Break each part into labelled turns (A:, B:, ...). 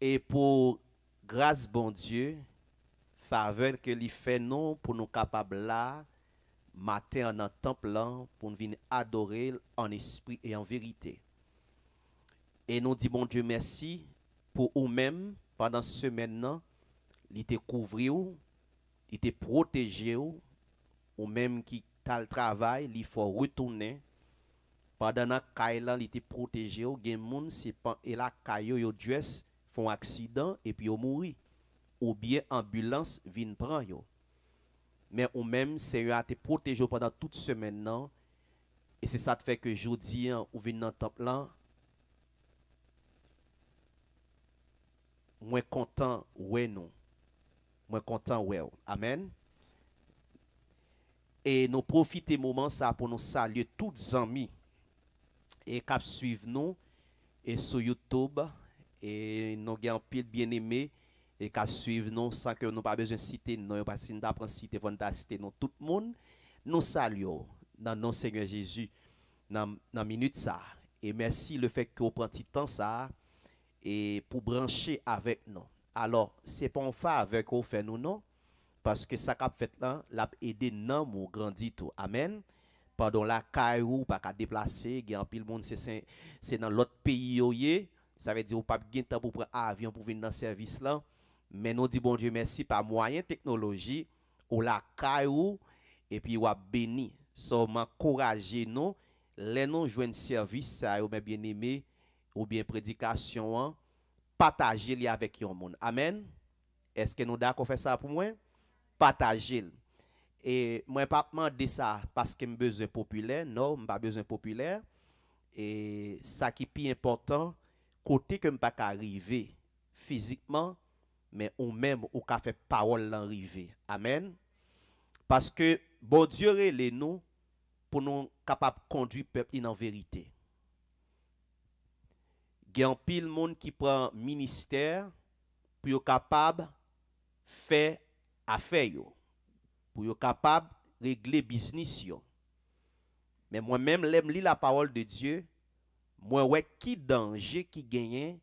A: Et pour grâce bon Dieu, faveur que lui fait non pour nous capables là, matin en temple pour nous venir adorer en esprit et en vérité. Et nous disons bon Dieu merci pour nous-mêmes pendant ce maintenant, il te couvrir, il te protégé ou même qui t'a le travail, il faut retourner pendant la temps là, il te protéger, gen moun c'est et la caillou yo dress Fon aksidan epi yo mouri. Ou biye ambulans vin pran yo. Men ou men se yo a te protejo pandan tout semen nan. E se sa te feke jodi an ou vin nan top lan. Mwen kontan wè nou. Mwen kontan wè ou. Amen. E nou profite mouman sa pou nou sa liye tout zanmi. E kap suiv nou. E sou Youtube a. et nous avons un pile bien-aimé et qui suivent nous sans que nous n'ayons pas besoin de citer nous parce que nous avons cité citer nous tout le monde nous saluons dans nom Seigneur Jésus dans dans minute ça et merci le fait que vous prenez temps ça et pour brancher avec nous alors c'est pas en fait avec vous fait nous non parce que ça qu'a fait là l'a aidé non mon grandi tout amen pendant la caillou pas qu'à déplacer il y a un pile monde c'est c'est dans l'autre pays sa ve di ou pap gen tan pou pre avyon pou ven nan servis lan, men nou di bon di men si pa mwayen teknoloji, ou la kay ou, epi ou a beni, so man koraje nou, len nou jwen servis, a yo men ben eme, ou ben predikasyon an, patajil ya vek yon moun, amen, eske nou da kon fè sa pou mwen, patajil, e mwen pap man de sa, paske mbezè populè, nou mba bezè populè, e sa ki pi importan, côté que pas arriver physiquement, mais ou même ou ka fait parole l'enrivé Amen. Parce que bon Dieu les nous pour nous capables de conduire le peuple en vérité. Il y a un pile monde qui prend ministère pour être capable de faire affaire, pour être capable régler business. Mais moi-même, l'aime la parole de Dieu, Mwen wè ki dange ki genyen,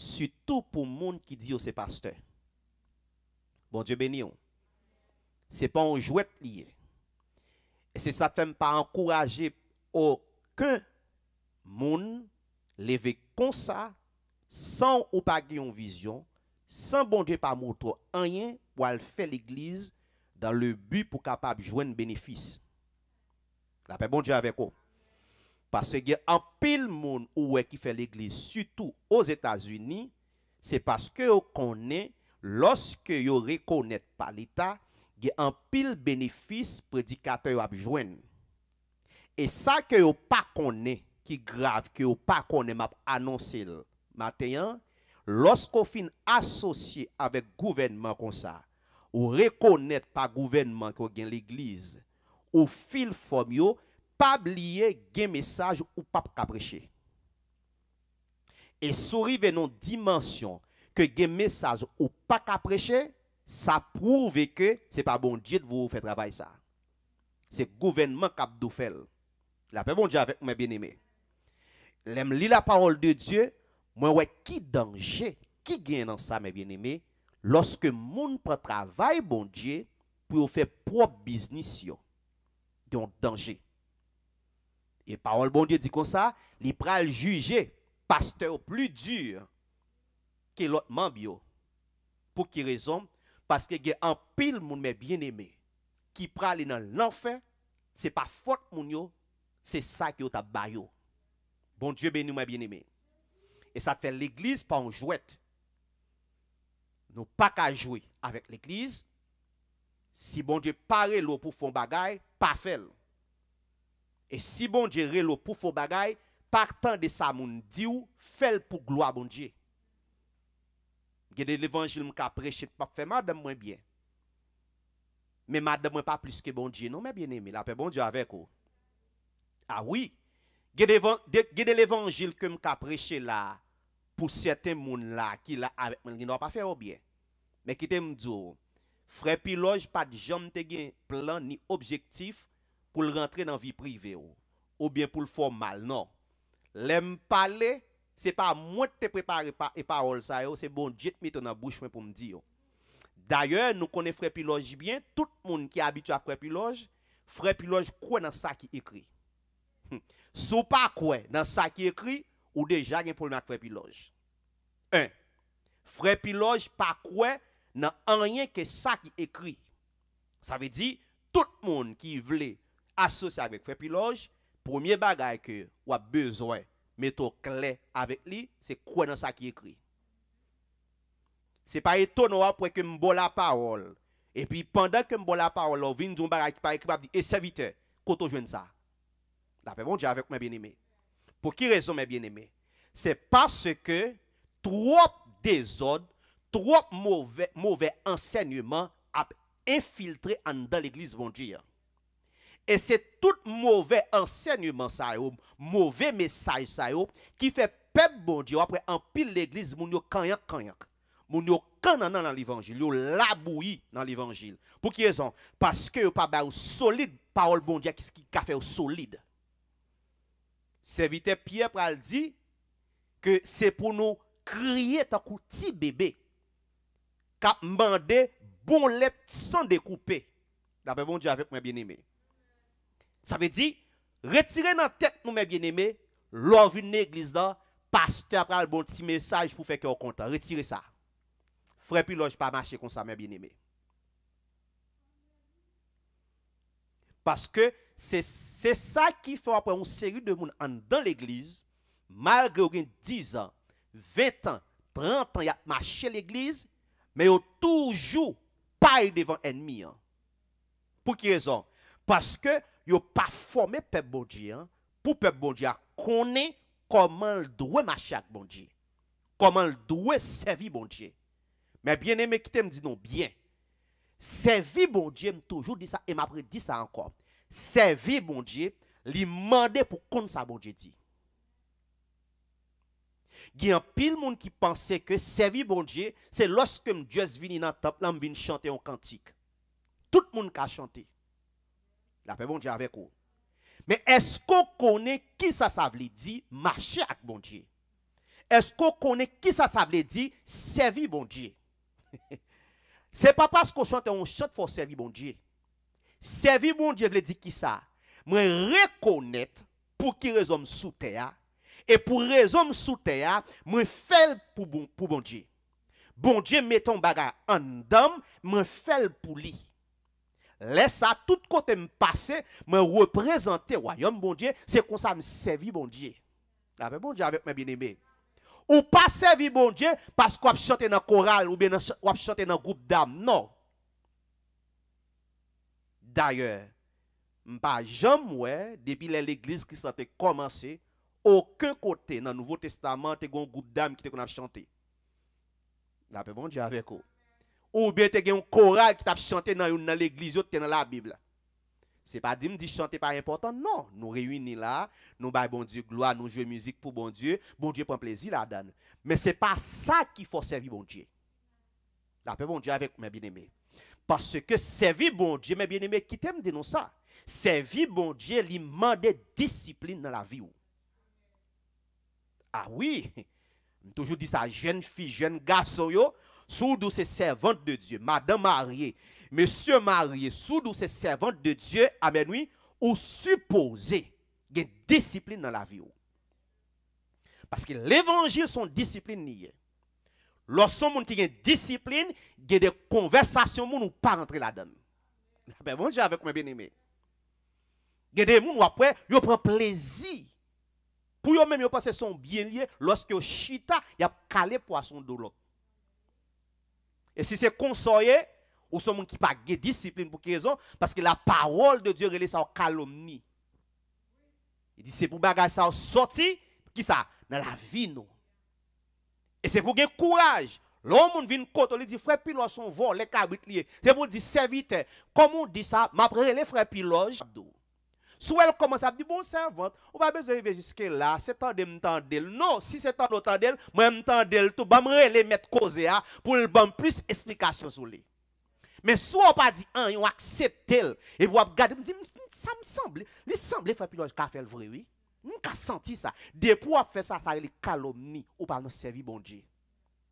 A: sütou pou moun ki di yo se paste. Bon die ben yon, se pan ou jwet liye. E se sa tem pa ankoraje ou ke moun leve konsa san ou pa genyon vizyon, san bon die pa moutou enyen wè al fè l'iglize dan le bi pou kapab jwen benefis. La pe bon die avek ou. Pase gen an pil moun ouwe ki fe l'Eglise, sütou os Etats-Unis, se paske yo konen, loske yo rekonen pa l'Etat, gen an pil benefis predikate yo ap jwen. E sa ke yo pa konen ki grav, ke yo pa konen map anonsel, matenyan, loske yo fin asosye avek gouvenman kon sa, ou rekonen pa gouvenman ki yo gen l'Eglise, ou fil fom yo, pas oublier un message ou pas prêcher. Et souris une dimension que un message ou pas prêcher, ça prouve que c'est pas bon Dieu de vous faire travailler ça. C'est gouvernement fait ça. La paix bon Dieu avec mes bien-aimés. L'aime lis la parole de Dieu, moi ouais qui danger, qui gagne dans ça mes bien-aimés, lorsque monde prend travail bon Dieu pour faire propre business yo. Donc danger. E parole bon die di kon sa, li pral juje pasteur plu dur ke lotman biyo. Pou ki rezon, paske gen an pil moun men bieneme, ki pral inan l'anfen, se pa fote moun yo, se sa ki yo ta bayo. Bon die ben nou men bieneme. E sa te fe l'eglise pa an jwet. Nou pa ka jwet avèk l'eglise, si bon die pare lò pou fon bagay, pa fel. E si bon di re lo pou fwo bagay, partan de sa moun di ou, fel pou gloa bon di. Gede l'evangil m ka preche, pa fe m a dem mwen bien. Me m a dem mwen pa plus ke bon di, nou me bien emi, la pe bon di avek ou. A ah oui, gede l'evangil ke m ka preche la, pou sete moun la, ki la avek m, men geno pa fe ou bien. Men kite m dzo, frepi loj pat jom te gen plan ni objektif, pou l rentre nan vi prive ou, ou byen pou l form mal non. Lè m pale, se pa mwen te prepare e parol sa yo, se bon djet mi to nan bouchme pou m di yo. Daye, nou kone frepiloj byen, tout moun ki abitou a frepiloj, frepiloj kwen nan sa ki ekri. Hm. Sou pa kwen nan sa ki ekri, ou deja gen pou m ak frepiloj. Un, frepiloj pa kwen nan anyen ke sa ki ekri. Sa ve di, tout moun ki vle, associé avec Frère Piloge, premier bagage que vous a besoin mettre clé avec lui, c'est quoi dans ça qui écrit. C'est pas étonnant pour que me la parole. Et puis pendant que me la parole, on vient d'un qui pas écrit, et serviteur, quand on ça. La paix bon Dieu avec mes bien-aimés. Pour qui raison mes bien-aimés C'est parce que trop désordre, trop mauvais, mauvais enseignement a infiltré dans l'église bon Dieu. Et c'est tout mauvais enseignement, ça, mauvais message, ça, qui fait peuple bon Dieu, après en pile l'église, moun yo kanyak kanyak. Moun yo kanan dans l'évangile, yo laboui dans l'évangile. Pour qui raison? Parce que yo pas ba solide parole bon Dieu qui ka fait solide. Serviteur Pierre pral dit que c'est pour nous crier tant petit bébé cap mandé bon lait sans découper. D'après bon Dieu avec moi bien-aimé. Ça veut dire, retirez dans la tête, nous, mes bien-aimés, l'or une église là, pasteur après bon petit message pour faire qu'on compte, Retirez ça. Frère Piloge, pas marcher comme ça, mes bien-aimés. Parce que c'est ça qui fait après une série de monde dans l'église, malgré qu'ils 10 ans, 20 ans, 30 ans, ils a marché l'église, mais ils toujours pas devant l'ennemi. Hein. Pour quelle raison? Parce que yo pas formé peuple bon Dieu hein. pour peuple bon Dieu connaît comment le doit marcher avec bon Dieu. Comment le doit servir bon Dieu. Mais bien aimé qui t'aime me dit non bien. Servir bon Dieu, me toujours dit ça et je dit ça encore. Servir bon Dieu, lui pour qu'on ça bon Dieu dit. Il y a pile monde qui pensait que servir bon Dieu, c'est lorsque Dieu vient dans le temple, vient chanter un cantique. Tout le monde a chanté. La pe bondje avek ou. Men esko kone ki sa sa vle di? Marche ak bondje. Esko kone ki sa sa vle di? Sevi bondje. Se pa pas ko chante, on chante for sevi bondje. Sevi bondje vle di ki sa? Mwen rekonet pou ki rezom sou teya. E pou rezom sou teya, mwen fel pou bondje. Bondje bon meton bagay an dam, mwen fel pou li. Laisse à tout côté me passer, me représenter royaume bon Dieu, c'est comme ça me servir bon Dieu. Avec bon Dieu avec mes bien-aimés. Ou pas servir bon Dieu parce qu'on chante dans chorale ou bien on chante dans groupe d'âme. Non. D'ailleurs, pas jamais depuis l'église qui s'est commencée, aucun côté dans le Nouveau Testament, il y un groupe d'âmes qui a chanté. La mon bon Dieu avec vous ou bien tu as un choral qui t'a chanté dans, l'église, ou dans la Bible. Ce n'est pas dit que chanter pas important, non. Nous réunis là, nous baillons bon Dieu gloire, nous jouons musique pour bon Dieu, bon Dieu prend plaisir là-dedans. Mais ce n'est pas ça qu'il faut servir bon Dieu. paix bon Dieu avec mes bien-aimés. Parce que servir bon Dieu, mes bien-aimés, qui t'aime dit nous ça. Servir bon Dieu, il demande discipline dans la vie. Ah oui, toujours dit ça, jeune fille, jeune garçon, Soudou, c'est servante de Dieu. Madame mariée, monsieur marié, Soudou, c'est servante de Dieu. Amen, oui. Ou supposé, une discipline dans la vie. Parce que l'évangile, son discipline niée. Lorsqu'on monde qui a une discipline, il y a des conversations qui ne pas rentrer là-dedans. Ben, bon avec mes bien-aimés. Il y a des gens après, ils prennent plaisir. Pour eux-mêmes, ils pensent son bien lié Lorsque chita, y a calé poisson de l'autre. Et si c'est conseiller, ou sont monde qui pas de discipline pour quelle raison Parce que la parole de Dieu est ça en calomnie. Il dit c'est pour bagage ça sorti qui ça dans la vie nous. Et c'est pour gagner courage. L'homme vient côté, il dit frère Pilo son vol, les cabrit C'est pour dire serviteur. Comment on dit ça M'a les frère Pilo. Soit elle commence à dire, bon servante, on va besoin arriver jusque là, c'est temps de m'entendre. Non, si c'est temps de même moi m'entendre tout, bah me les mettre causer pour le bon plus d'explications sur lui. Mais soit on pas dit un, on accepte et vous regardez, me dit ça me semble, il semble faire qu'a fait le vrai oui. On a senti ça. Depuis on fait ça, ça été calomnie ou pas nous servir bon Dieu.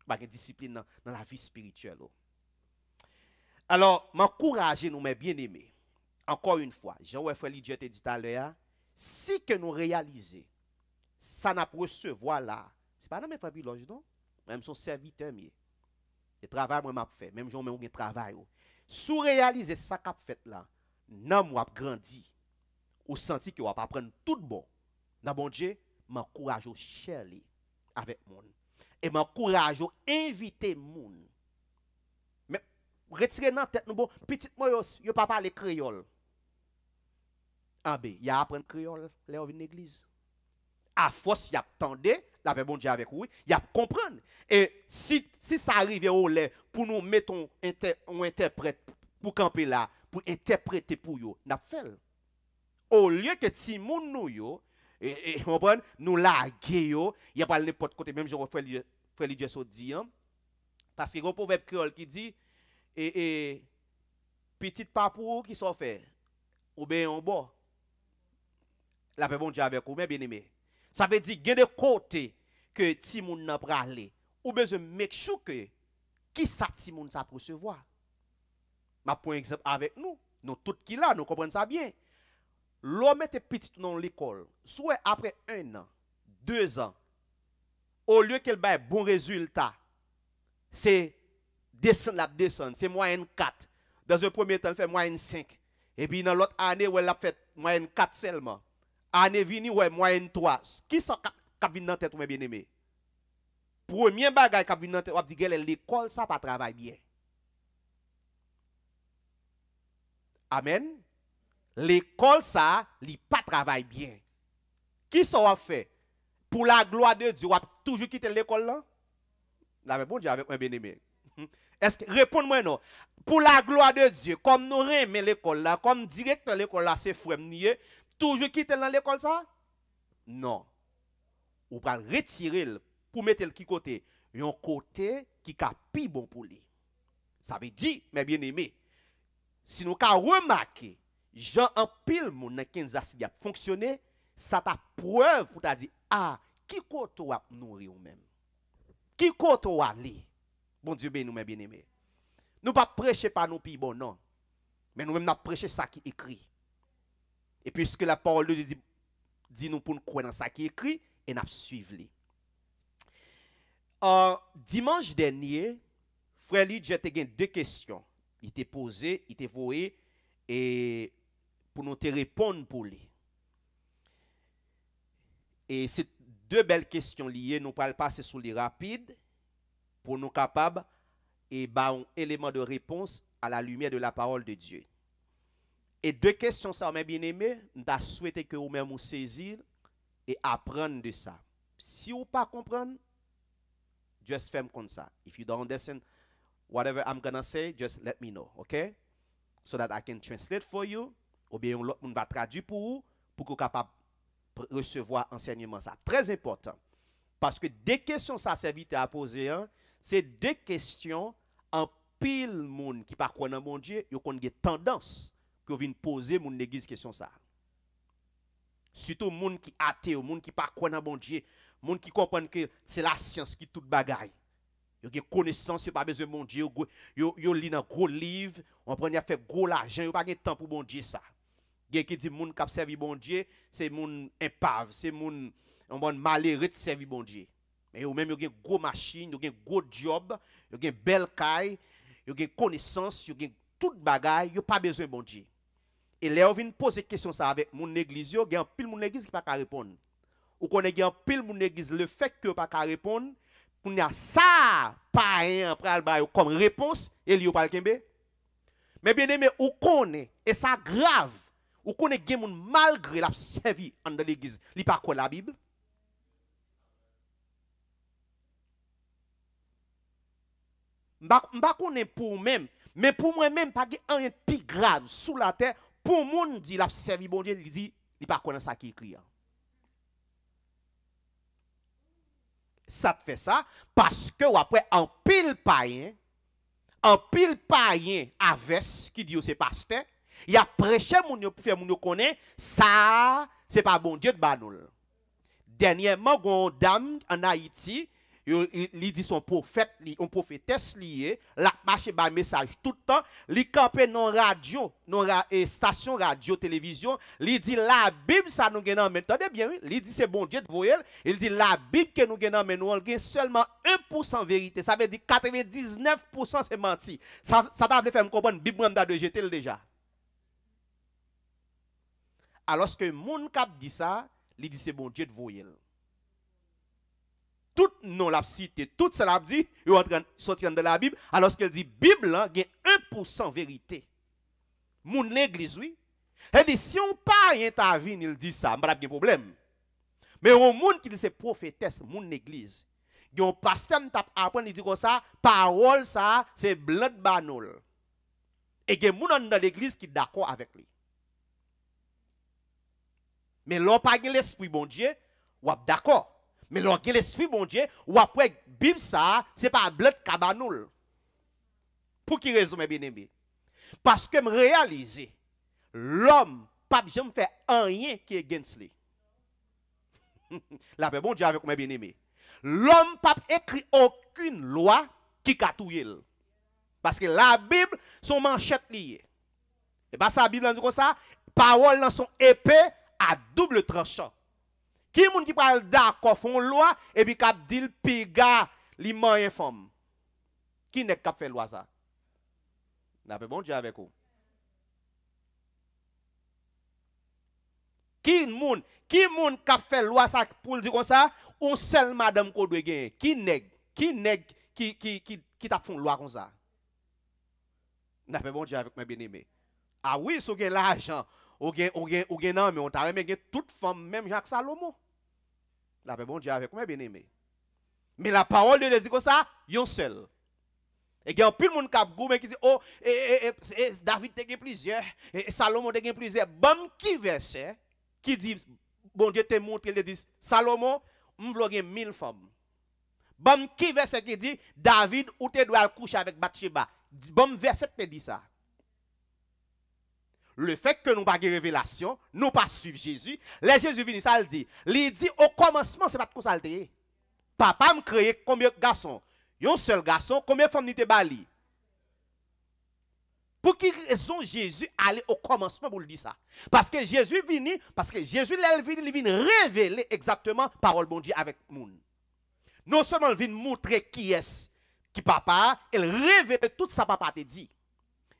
A: Pas discipline dans, la vie spirituelle. Alors, m'encourager nous mes bien-aimés ankon yon fwa, jen wè fwe li djet e dit alè ya, si ke nou realize, sa nap wè se vwa la, non? se pa oh. nan men fabi lo, jidon, mèm son servite mè, e travè mwen map fè, mèm joun mèm mwen travè yo. Sou realize sa kap fèt la, nan mwen ap grandi, ou santi ki wè ap apren tout bon, nan bon dje, man kouraj yo chè li avèk moun, e man kouraj yo invite moun. Mè, retire nan tèt nou bon, pitit mwen yo papa le kriol, AB, ah, ben, il a appris créole, là, une église. À force, il a tendé, la paix bon Dieu avec vous, il a comprendre. Et si, si ça arrive au lait, pour nous mettre un, interprète pour camper là, pour interpréter pour yo, n'a fait. Au lieu que Timon nous, yo, et, et bon, nous yo, il y a pas n'importe côté, même je frère Dieu dit, hein? parce qu'il y a un proverbe créole qui dit, et, et petite papou qui s'en fait, ou bien en bas. la pepon di avèk ou mè bè nè mè. Sa vè di genè kote ke timoun nan pralè. Ou mè zè mèk chouke, ki sa timoun sa prousevoa? Ma pou eksept avèk nou, nou tout ki la, nou kompren sa bie. Lò mè te pitit nou l'ikol, souè apre 1 an, 2 an, ou lye kel bè bon rezultat, se deson la deson, se mwen 4, dan se premier tan fè mwen 5, e bi nan lot anè wè la fèt mwen 4 selman. ne vini, ouais, moyenne 3. Qui sont qui viennent dans tête, mes bien-aimés? Premier bagage qui vient dans tête, on dit que l'école, ça pas travaille bien. Amen. L'école, ça, li pas travaille bien. Qui sont fait? Pour la gloire de Dieu, on toujours quitté l'école là? La réponse, avec mes bien-aimés. Est-ce que, moi non. Pour la gloire de Dieu, comme nous aimons l'école là, comme directeur l'école là, c'est frère toujours quitter dans l'école ça Non. Ou pas retirer pour mettre le qui côté, un côté qui est bon pour lui. Ça veut dire, mes bien-aimés, si nous avons remarqué, Jean en pile mon qui 15 a fonctionné, ça t'a preuve pour t'a dit ah, qui côté a nourrir ou même. Qui côté a aller. Bon Dieu nous mes bien-aimés. Nous pas prêcher par nous pi bon non. Mais nous même nous prêcher ça qui écrit. Et puisque la parole de Dieu dit, nous pour nous croire dans ça qui est écrit, et nous suivre. en dimanche dernier, frère Lid, j'ai deux questions. Il était posé, il était voué, et pour nous te répondre pour lui. Et ces deux belles questions liées, nous allons passer sur les rapides pour nous capables et bah, un élément de réponse à la lumière de la parole de Dieu. Et deux questions, ça, mes bien-aimés, nous souhaité que vous-même vous saisir et appreniez de ça. Si vous ne pas comprendre, just fais comme ça. If you don't understand whatever I'm to say, just let me know, okay? So that I can translate for you, ou bien on va traduire pour vous, pour que vous capable recevoir enseignement ça. Très important. Parce que des questions ça vite à poser, hein, c'est deux questions en pile monde qui par quoi dans mon Dieu, a une tendance que viennent poser mon église question ça. Surtout monde qui athée, monde qui pas croient pas bon Dieu, monde qui comprend que c'est la science qui toute bagaille. Yo avez connaissance, n'avez pas besoin de bon Dieu, Vous yo un dans gros livre, on à faire gros l'argent, n'avez pas de temps pour bon Dieu ça. gens qui dit monde qui servi bon Dieu, c'est monde impave, c'est monde on bon malheureux de servir bon Dieu. Mais yo même yo gen gros machine, yo gen gros job, yo gen belle caille, yo gen connaissance, yo avez toute bagaille, yo pas besoin de bon Dieu. Et là, on vient poser question ça avec mon église, il y a un pile mon église qui pas répondre. Ou a un pile mon église le fait que pas qu'à répondre, on a ça pas rien comme réponse et il pas kembe. Mais bien aimé, ou connaît et ça grave. Ou connaît gen gens malgré la servi dans l'église, il pas quoi la Bible. ne m'ba connaît pour même, mais pour moi même pas rien plus grave sous la terre pour monde dit l'a servi bon Dieu, il dit il pas connaître ça qui écrit. Hein. Ça te fait ça parce que après en pile païen en pile païen avec qui dit oh, c'est pasteur, il a prêché mon pour faire mon connaît ça c'est pas bon Dieu de banoul. Dernièrement, une dame en Haïti il dit son prophète, son prophétesse lié, la marché par message tout le temps, il campé non radio, non station radio, télévision, il dit la Bible ça nous gagne mais attendez bien, oui, il dit c'est bon Dieu de voyer, il dit la Bible que nous gagne mais nous gagne seulement 1% vérité, ça veut dire 99% c'est menti. Ça ça t'a fait me comprendre Bible m'a de jeter déjà. Alors que monde cap dit ça, il dit c'est bon Dieu de voyer tout non l'a cité, tout ça a dit, il en train de sortir de la Bible, alors qu'elle dit Bible, il y a 1% vérité. Mon l'église, oui. Elle dit si on pas vie, il dit ça, pas de problème. Mais au monde qui c'est prophétesse, mon église, il y a un pasteur qui apprend, il dit comme ça, parole ça, c'est blanc banol. Et il y a dans l'église qui est d'accord avec lui. Mais l'on pas l'esprit bon Dieu, ou d'accord. Mais lorsqu'il l'esprit bon Dieu, ou après Bible ça, c'est pas blanc cabanoul. Pour qui raison mes bien-aimés Parce que me réaliser l'homme pas jamais fait rien qui est against lui. La paix bon Dieu avec mes bien-aimés. L'homme pas écrit aucune loi qui catouille. Parce que la Bible son manchette liée. Et pas ça, la Bible dit comme ça, paroles dans son épée à double tranchant. Ki moun ki pal da kon fon lwa, ebi kap dil piga li manye fom. Ki neg kap fe lwa sa? N apè bon diya vek ou. Ki moun, ki moun kap fe lwa sa pou ldi kon sa, ou sel madam kodwe genye. Ki neg, ki neg, ki tap fon lwa kon sa? N apè bon diya vek mè binime. Awi ah sou gen la ajan. ou gen, ou gen, mais on t'a aimé toute femme, même Jacques Salomon. La paix bon Dieu avec moi, bien aimé. Mais la parole de Dieu dit comme ça, yon seul. Et il y a kap pile monde qui dit oh et, David te plusieurs et Salomon te plusieurs. Bam qui verset qui dit bon Dieu te montre il dit Salomon on mille mille femmes. Bam qui verset qui dit David ou te doit coucher avec Bathsheba. Bam verset te dit ça le fait que nous pas de révélation, nous pas suivre Jésus, les Jésus vient ça le dit. Il dit au commencement c'est pas de ça le Papa m'a créé combien de garçons Un seul garçon, combien de femmes il te Pour qui raison Jésus allait au commencement pour le dire ça Parce que Jésus vient, parce que Jésus il vient révéler exactement parole bon Dieu avec monde. Non seulement il vient montrer qui est qui papa, il révèle tout ça papa te dit.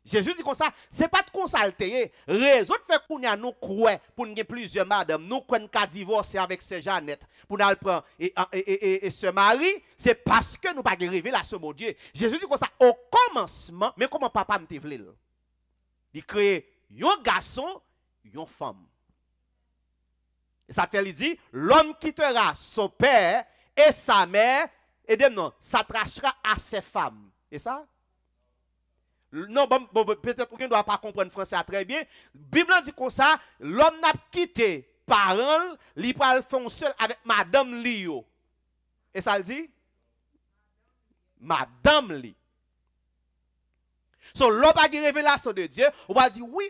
A: Jésus dit comme ça, c'est pas de consulter. Raison de fait qu'on a nous croit pour nous plusieurs madame, nous qu'on a divorcé avec ces Jeannette pour nous prendre et, et, et, ce mari, c'est parce que nous pas de ce de Dieu. Jésus dit comme ça au commencement, mais comment papa me dit? Il crée un garçon, une femme. Et ça fait il dit l'homme quittera son père et sa mère et demain, s'attrachera à ses femmes. Et ça non, peut-être qu'on ne doit pas comprendre français très bien. Bible dit comme ça, l'homme n'a quitté parents, il parle seul avec madame Lio. Et ça le dit Madame Lio Donc l'homme a une révélation de Dieu, on va dire, oui,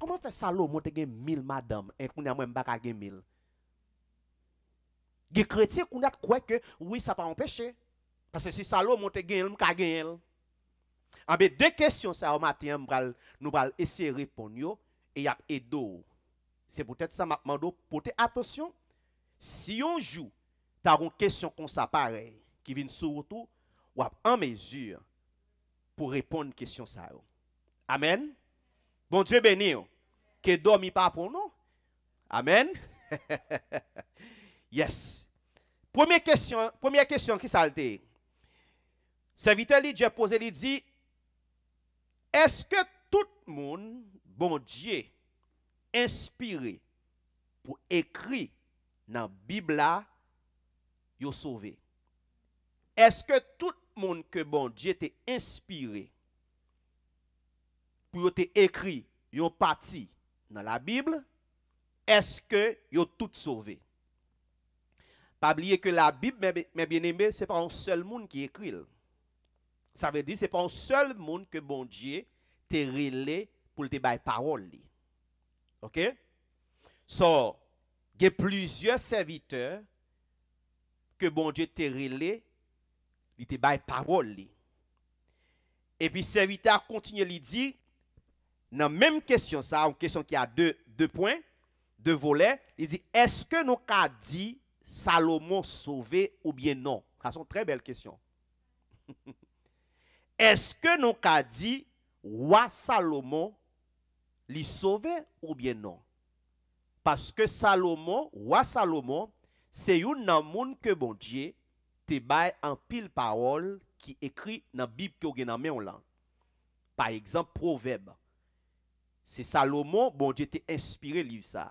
A: comment fait l'eau tu as 1000 madame, et qu'on a même pas 1000. Les chrétiens, qu'on a quoi que, oui, ça pas empêcher Parce que si Salomon, tu as 1000, tu as ah, ben, deux questions ça au matin nous allons essayer de répondre et y a edo. C'est peut-être ça m'a portez attention. Si on joue, tu as une question comme ça pareil qui vient surtout ou en mesure pour répondre à question ça. Amen. Bon Dieu béni. Que dormi pas pour nous. Amen. yes. Première question, première question qui salte. Serviteur lui, Dieu posé, il dit, Eske tout moun bon Dje inspiré pou ekri nan Bibla yo souve? Eske tout moun ke bon Dje te inspiré pou yo te ekri yo pati nan la Bibla? Eske yo tout souve? Pabliye ke la Bibla, mè bienembe, se pa an sel moun ki ekril. Ça veut dire que ce n'est pas un seul monde que bon Dieu t'a relé pour te bailler parole. OK? So, il y a plusieurs serviteurs que bon Dieu t'a relé, il te paroles. parole. Et puis, serviteur continue à dire, dans la même question, ça, une question qui a deux, deux points, deux volets, il dit, est-ce que nous avons dit Salomon sauvé ou bien non? C'est sont très belle question. eske nou ka di wa Salomon li sove ou bien non? Paske Salomon, wa Salomon, se yon nan moun ke bon diye te bay an pil parol ki ekri nan bib ki yo genan men yon lan. Par exemple, proveb. Se Salomon bon diye te inspire liv sa.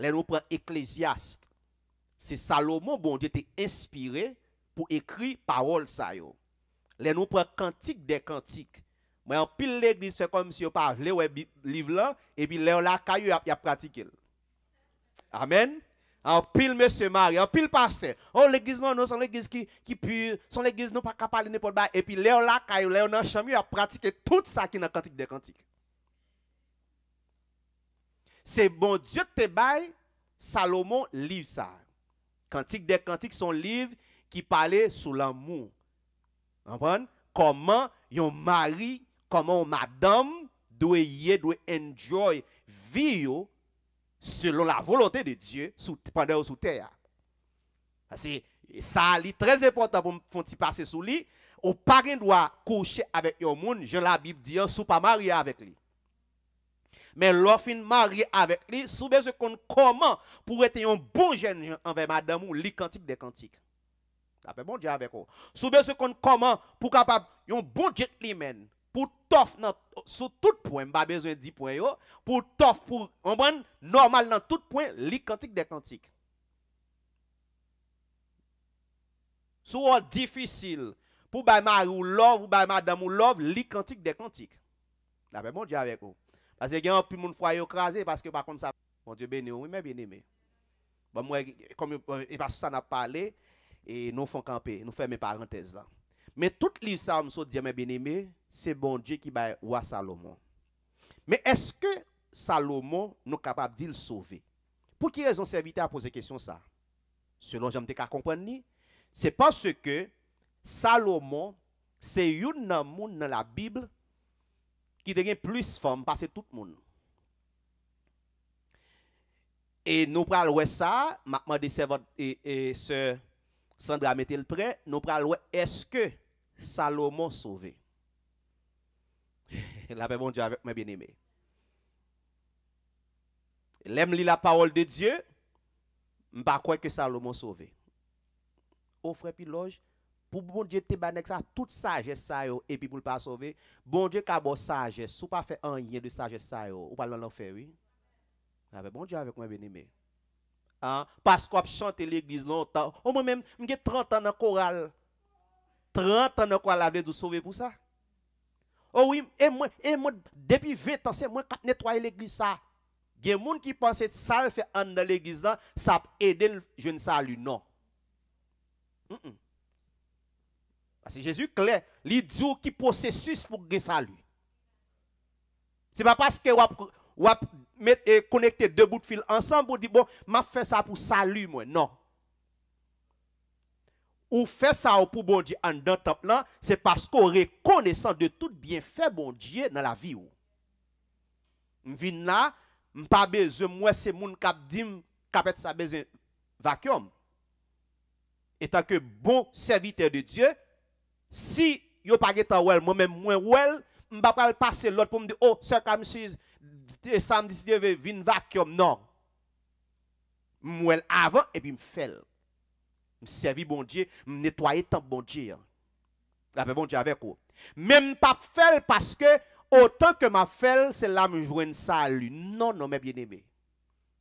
A: Len nou pren eklesiast. Se Salomon bon diye te inspire pou ekri parol sa yon. les nous prend cantique des cantiques. Mais en pile l'église fait comme si on pas voulait livres livre là et puis là la caillou y a, pratiqué. Amen. En pile monsieur Marie, en pile pasteur. Oh l'église non, non son l'église qui qui pure, son l'église non pas capable de n'importe faire. et puis là la caillou là dans chambre a pratiqué tout ça qui est dans cantique des cantiques. C'est bon Dieu te baille, Salomon livre ça. Cantique des cantiques sont livres qui parlait sur l'amour Comment un mari, comment une madame doit doit enjoy vie selon la volonté de Dieu sous, pendant sous terre. C'est ça est très important pour passer sous lui. Ou pas doit coucher avec yon monde, je la Bible dit, sous pas marié avec lui. Mais l'offre marié avec lui, sous besoin comment pour être un bon jeune envers madame ou les cantique des cantiques fait ah ben, bon Dieu avec vous. Soubez ce qu'on comment pour capable, un bon gentleman, pour tof sur tout point, pas besoin de 10 points, pour tof, pour, on bon, normal dans tout point, les cantiques des cantiques. Souvent difficile, pour bay mari ou love, ou bay madame ou love, les cantiques des cantiques. fait ah ben, bon Dieu avec vous. Parce que y a un peu de monde foyer écrasé, parce que par contre, ça, bon Dieu béni, oui, mais bien aimé. moi, comme, euh, et parce que ça n'a pas parlé, et nous font camper, nous mes parenthèses là. Mais tout livre ça, nous dit, mes bien-aimés, c'est bon Dieu qui va roi Salomon. Mais est-ce que Salomon nous capable de le sauver? Pour qui raison serviteur à poser question ça? Selon j'aime te comprendre, c'est parce que Salomon, c'est une monde dans la Bible qui devient plus femme parce que tout le monde. Et nous parlons de ça, maintenant des servantes et, et sœurs Sandra mettait le prêt, nous prenons est-ce que Salomon sauvé? la paix bon Dieu avec mes bien-aimés. L'aime la parole de Dieu, je ne crois que Salomon sauvé. Au frère Piloge, pour bon Dieu te banek ça, toute sagesse ça et puis pour ne pas sauver, bon Dieu ka bon sagesse, ou pas fait un rien de sagesse ça yo, ou pas l'enfer, oui. La bon Dieu avec moi bien-aimé. Hein, parce qu'on chante l'église longtemps. Au moins même, j'ai 30 ans dans chorale. 30 ans dans chorale, vous sauver pour ça. Oh oui, et moi, depuis 20 ans, c'est moi qui nettoyé l'église Il y a des gens qui pensent que ça fait fait dans l'église, hein, ça aide le jeune salut. Non. Mm Parce que Jésus clair, il dit qui processus pour gagner salut. Ce n'est pas parce que ou à et connecter deux bouts de fil ensemble pour dire, bon, m'a fait ça pour saluer moi. Non. Ou fait ça pour bon Dieu en dans temps là, c'est parce qu'on reconnaissant de tout bienfait bon Dieu dans la vie. ou M'vin là, m'pas besoin, moi c'est moun kap dim, kapet sa besoin vacuum. Et tant que bon serviteur de Dieu, si yo pas getan well, moi-même moi well, m'pas pas passer l'autre pour me dire, oh, comme si samedi si Dieu veut un vacuum non. Moi avant et puis me je Me servir bon Dieu, me nettoyer tant bon Dieu. Hein. La bon Dieu avec vous. Même pas faire parce que autant que m'a fait c'est là me joindre une salut. Non non mes bien-aimés.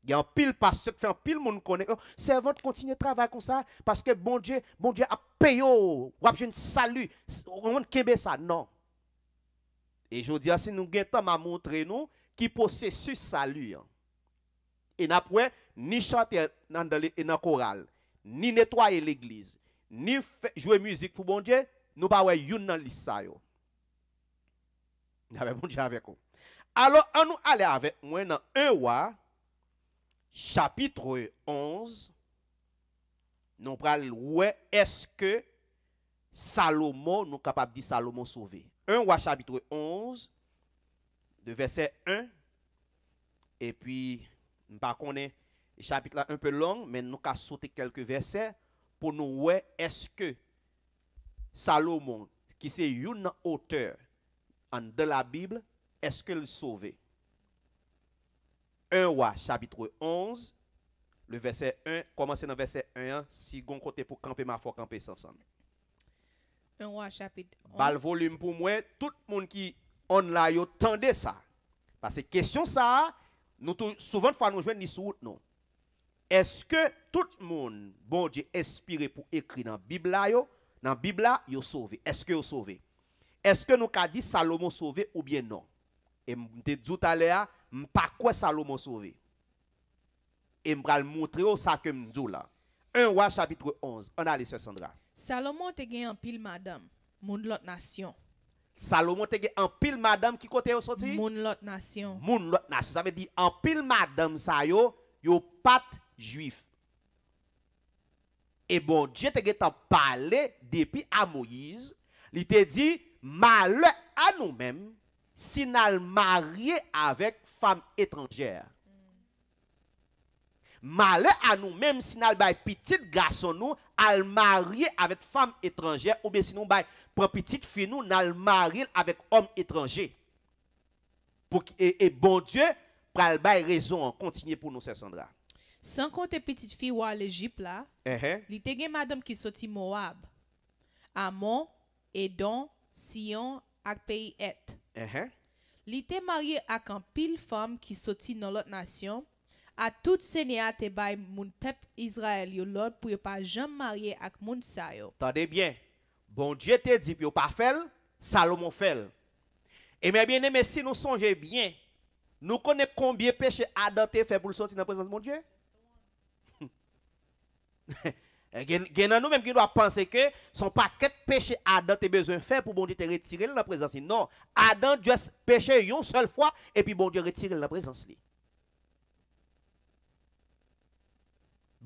A: Il y a un pile parce qui fait un pile monde connaît. Oh, servante continue à travailler comme ça parce que bon Dieu, bon Dieu a payé. Oh. Ou a un salut. On ne ça non. Et je dis, si nous avons temps à montrer nous, qui possède ce salut. Et pas ni chanter dans le chorale. ni nettoyer l'église, ni jouer musique pour bon Dieu, nous pas une dans liste bon Dieu avec vous. Alors, on nous aller avec moi dans 1 roi, chapitre 11. Nous allons est-ce que Salomon, nous capable de dire Salomon sauvé. 1 roi, chapitre 11. Le verset 1, et puis, nous pas le chapitre un peu long, mais nous avons sauter quelques versets pour nous voir est-ce que Salomon, qui c'est une auteur de la Bible, est-ce qu'il sauvé? 1 roi, chapitre 11, le verset 1, commencez dans verset 1, hein, si vous côté pour camper, ma foi, camper ensemble.
B: 1 roi, chapitre 11. Bal volume
A: pour moi, tout le monde qui on la yo tende ça. Parce que question ça, nous souvent fois nous jouons. ni non. Est-ce que tout le monde bon Dieu inspiré pour écrire dans la Bible dans la Bible là yo sauvé. Est-ce que yo sauvé? Est-ce que nous avons dit Salomon sauvé ou bien non? Et m'te dit tout à l'heure, pas quoi Salomon sauvé. Et vais montrer ça que dis là. 1 roi chapitre 11. On a les Sandra.
B: Salomon te gagné en pile madame, monde l'autre nation. Salomon te gen en pile madame qui côté yo sorti moun lot nation
A: moun lot nation ça veut dire en pile madame ça yo yo pat juif et bon Dieu te gen parlé depuis à Moïse il te dit malheur à nous-mêmes si nous marié avec femme étrangère malheur à nous même si nous bay petit garçon nous al marier avec femme étrangère ou bien si nous bay petite fille nous nous marier avec homme étranger. Pour, et, bon Dieu pral bay raison continuer pour nous Sandra.
B: Sans compter petite fille ou qui l'Égypte là, uh il y a madame qui sorti Moab, Amon, Edon, Sion ak pays Et. Uh -huh. Li te marye ak qui sont dans ki soti à tout Seigneur te bail mon peuple Israël le Lord pour pas jamais marier avec mon sa
A: Tendez bien. Bon Dieu te dit yo pas fait, Salomon fait. Et mes bien-aimés, si nous songeons bien, nous connaissons combien péché Adam te fait pour sortir de la présence de mon Dieu. Gen nan nous même qui doit penser que son paquet de péché Adam te besoin fe pour bon Dieu te retirer l présence. Non, Adam juste péché une seule fois et puis bon Dieu retire la présence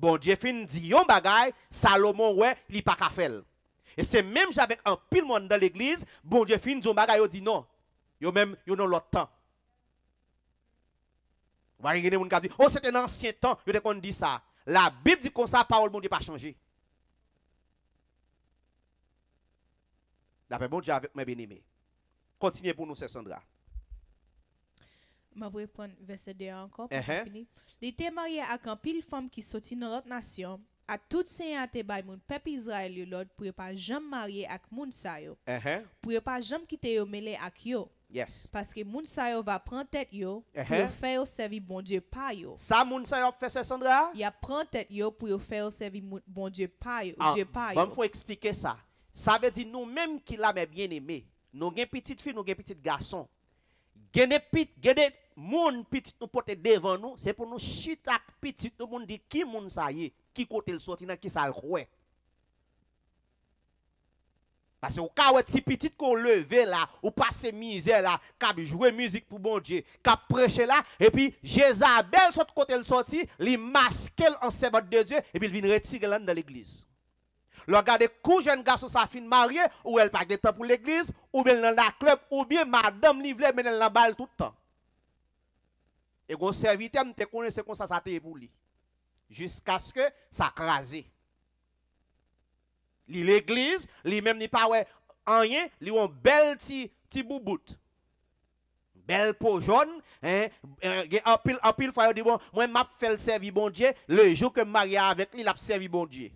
A: bon Dieu fin dit yon bagay, Salomon ouais, li pa ka faire. Et c'est même avec un pile monde dans l'église, bon Dieu fin dit yon bagay, yon dit non. Yo même yo non l'autre temps. Vous voyez des gens qui "Oh, c'était un ancien temps, yo qu'on dit ça." La Bible dit comme ça, parole bon Dieu pas changé. D'après bon Dieu avec mes bien-aimés. Continuez pour nous, c'est Sandra
B: m'a répondre verset 2 encore pour uh-huh. finir. Il était marié avec un pile femme qui sortit dans l'autre nation. A tout seigneur te bay mon peuple Israël Lord pouvait pas jamais marier avec moun sa yo. Uh pas jamais quitter yo mêlé avec lui. Yes. Parce que moun va prendre tête yo pour uh-huh. faire servir bon Dieu pas yo. Ça moun sa yo fait c'est Sandra? Il a prendre tête yo pour faire servir bon Dieu pas yo, ah, Dieu pas faut expliquer ça. Ça veut dire nous-mêmes qu'il
A: l'a bien aimé. Nous gain petite fille, nous gain petite garçon. Gene pit, des moun petit nous porter devant nous, c'est pour nous chita petit nous monde dit qui moun ça y est, qui côté le sorti qui ça le croit. Parce que au cas où petit petit qu'on levé là, ou passer misère là, cap jouer musique pour bon Dieu, cap prêcher là et puis Jézabel le côté le sorti, li masquer en servante de Dieu et puis il vient retirer là dans l'église. Le garde coup jeune garçon sa fin marié, ou elle pas de temps pour l'église, ou bien dans la club, ou bien madame livrée, mais elle la balle tout le temps. Et vous serviteur, te connaissez comme ça, ça te pour lui. Jusqu'à ce que ça crase. L'église, lui-même n'est pas en rien, lui ont bel petit boubout belle peau jaune, hein, en pile, en pile, bon, moi, m'a faire le servir bon Dieu, le jour que Maria avec lui, l'a servi bon Dieu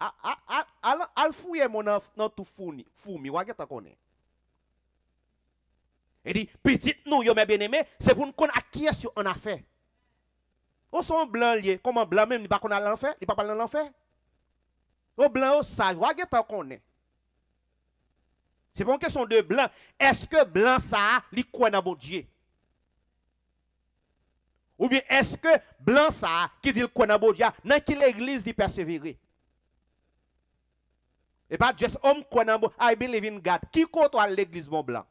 A: al fouye mon nan tout fou fourmi, ou ta koné. Et dit, petit nous, yo mes bien-aimés, c'est pour nous connaître à qui est-ce qu'on a sont blanc lié, comment blanc même, il pas qu'on a l'enfer, il pas parler l'enfer. Au blanc, au sage, ou ta koné. C'est pour une question de blanc. Est-ce que blanc ça, li quoi dans Ou bien est-ce que blanc ça, qui dit le quoi dans bon Dieu, dans l'église de persévérer? E pa, jes om kwen nan bo, I believe in God. Ki kontwa l'eglizman blan?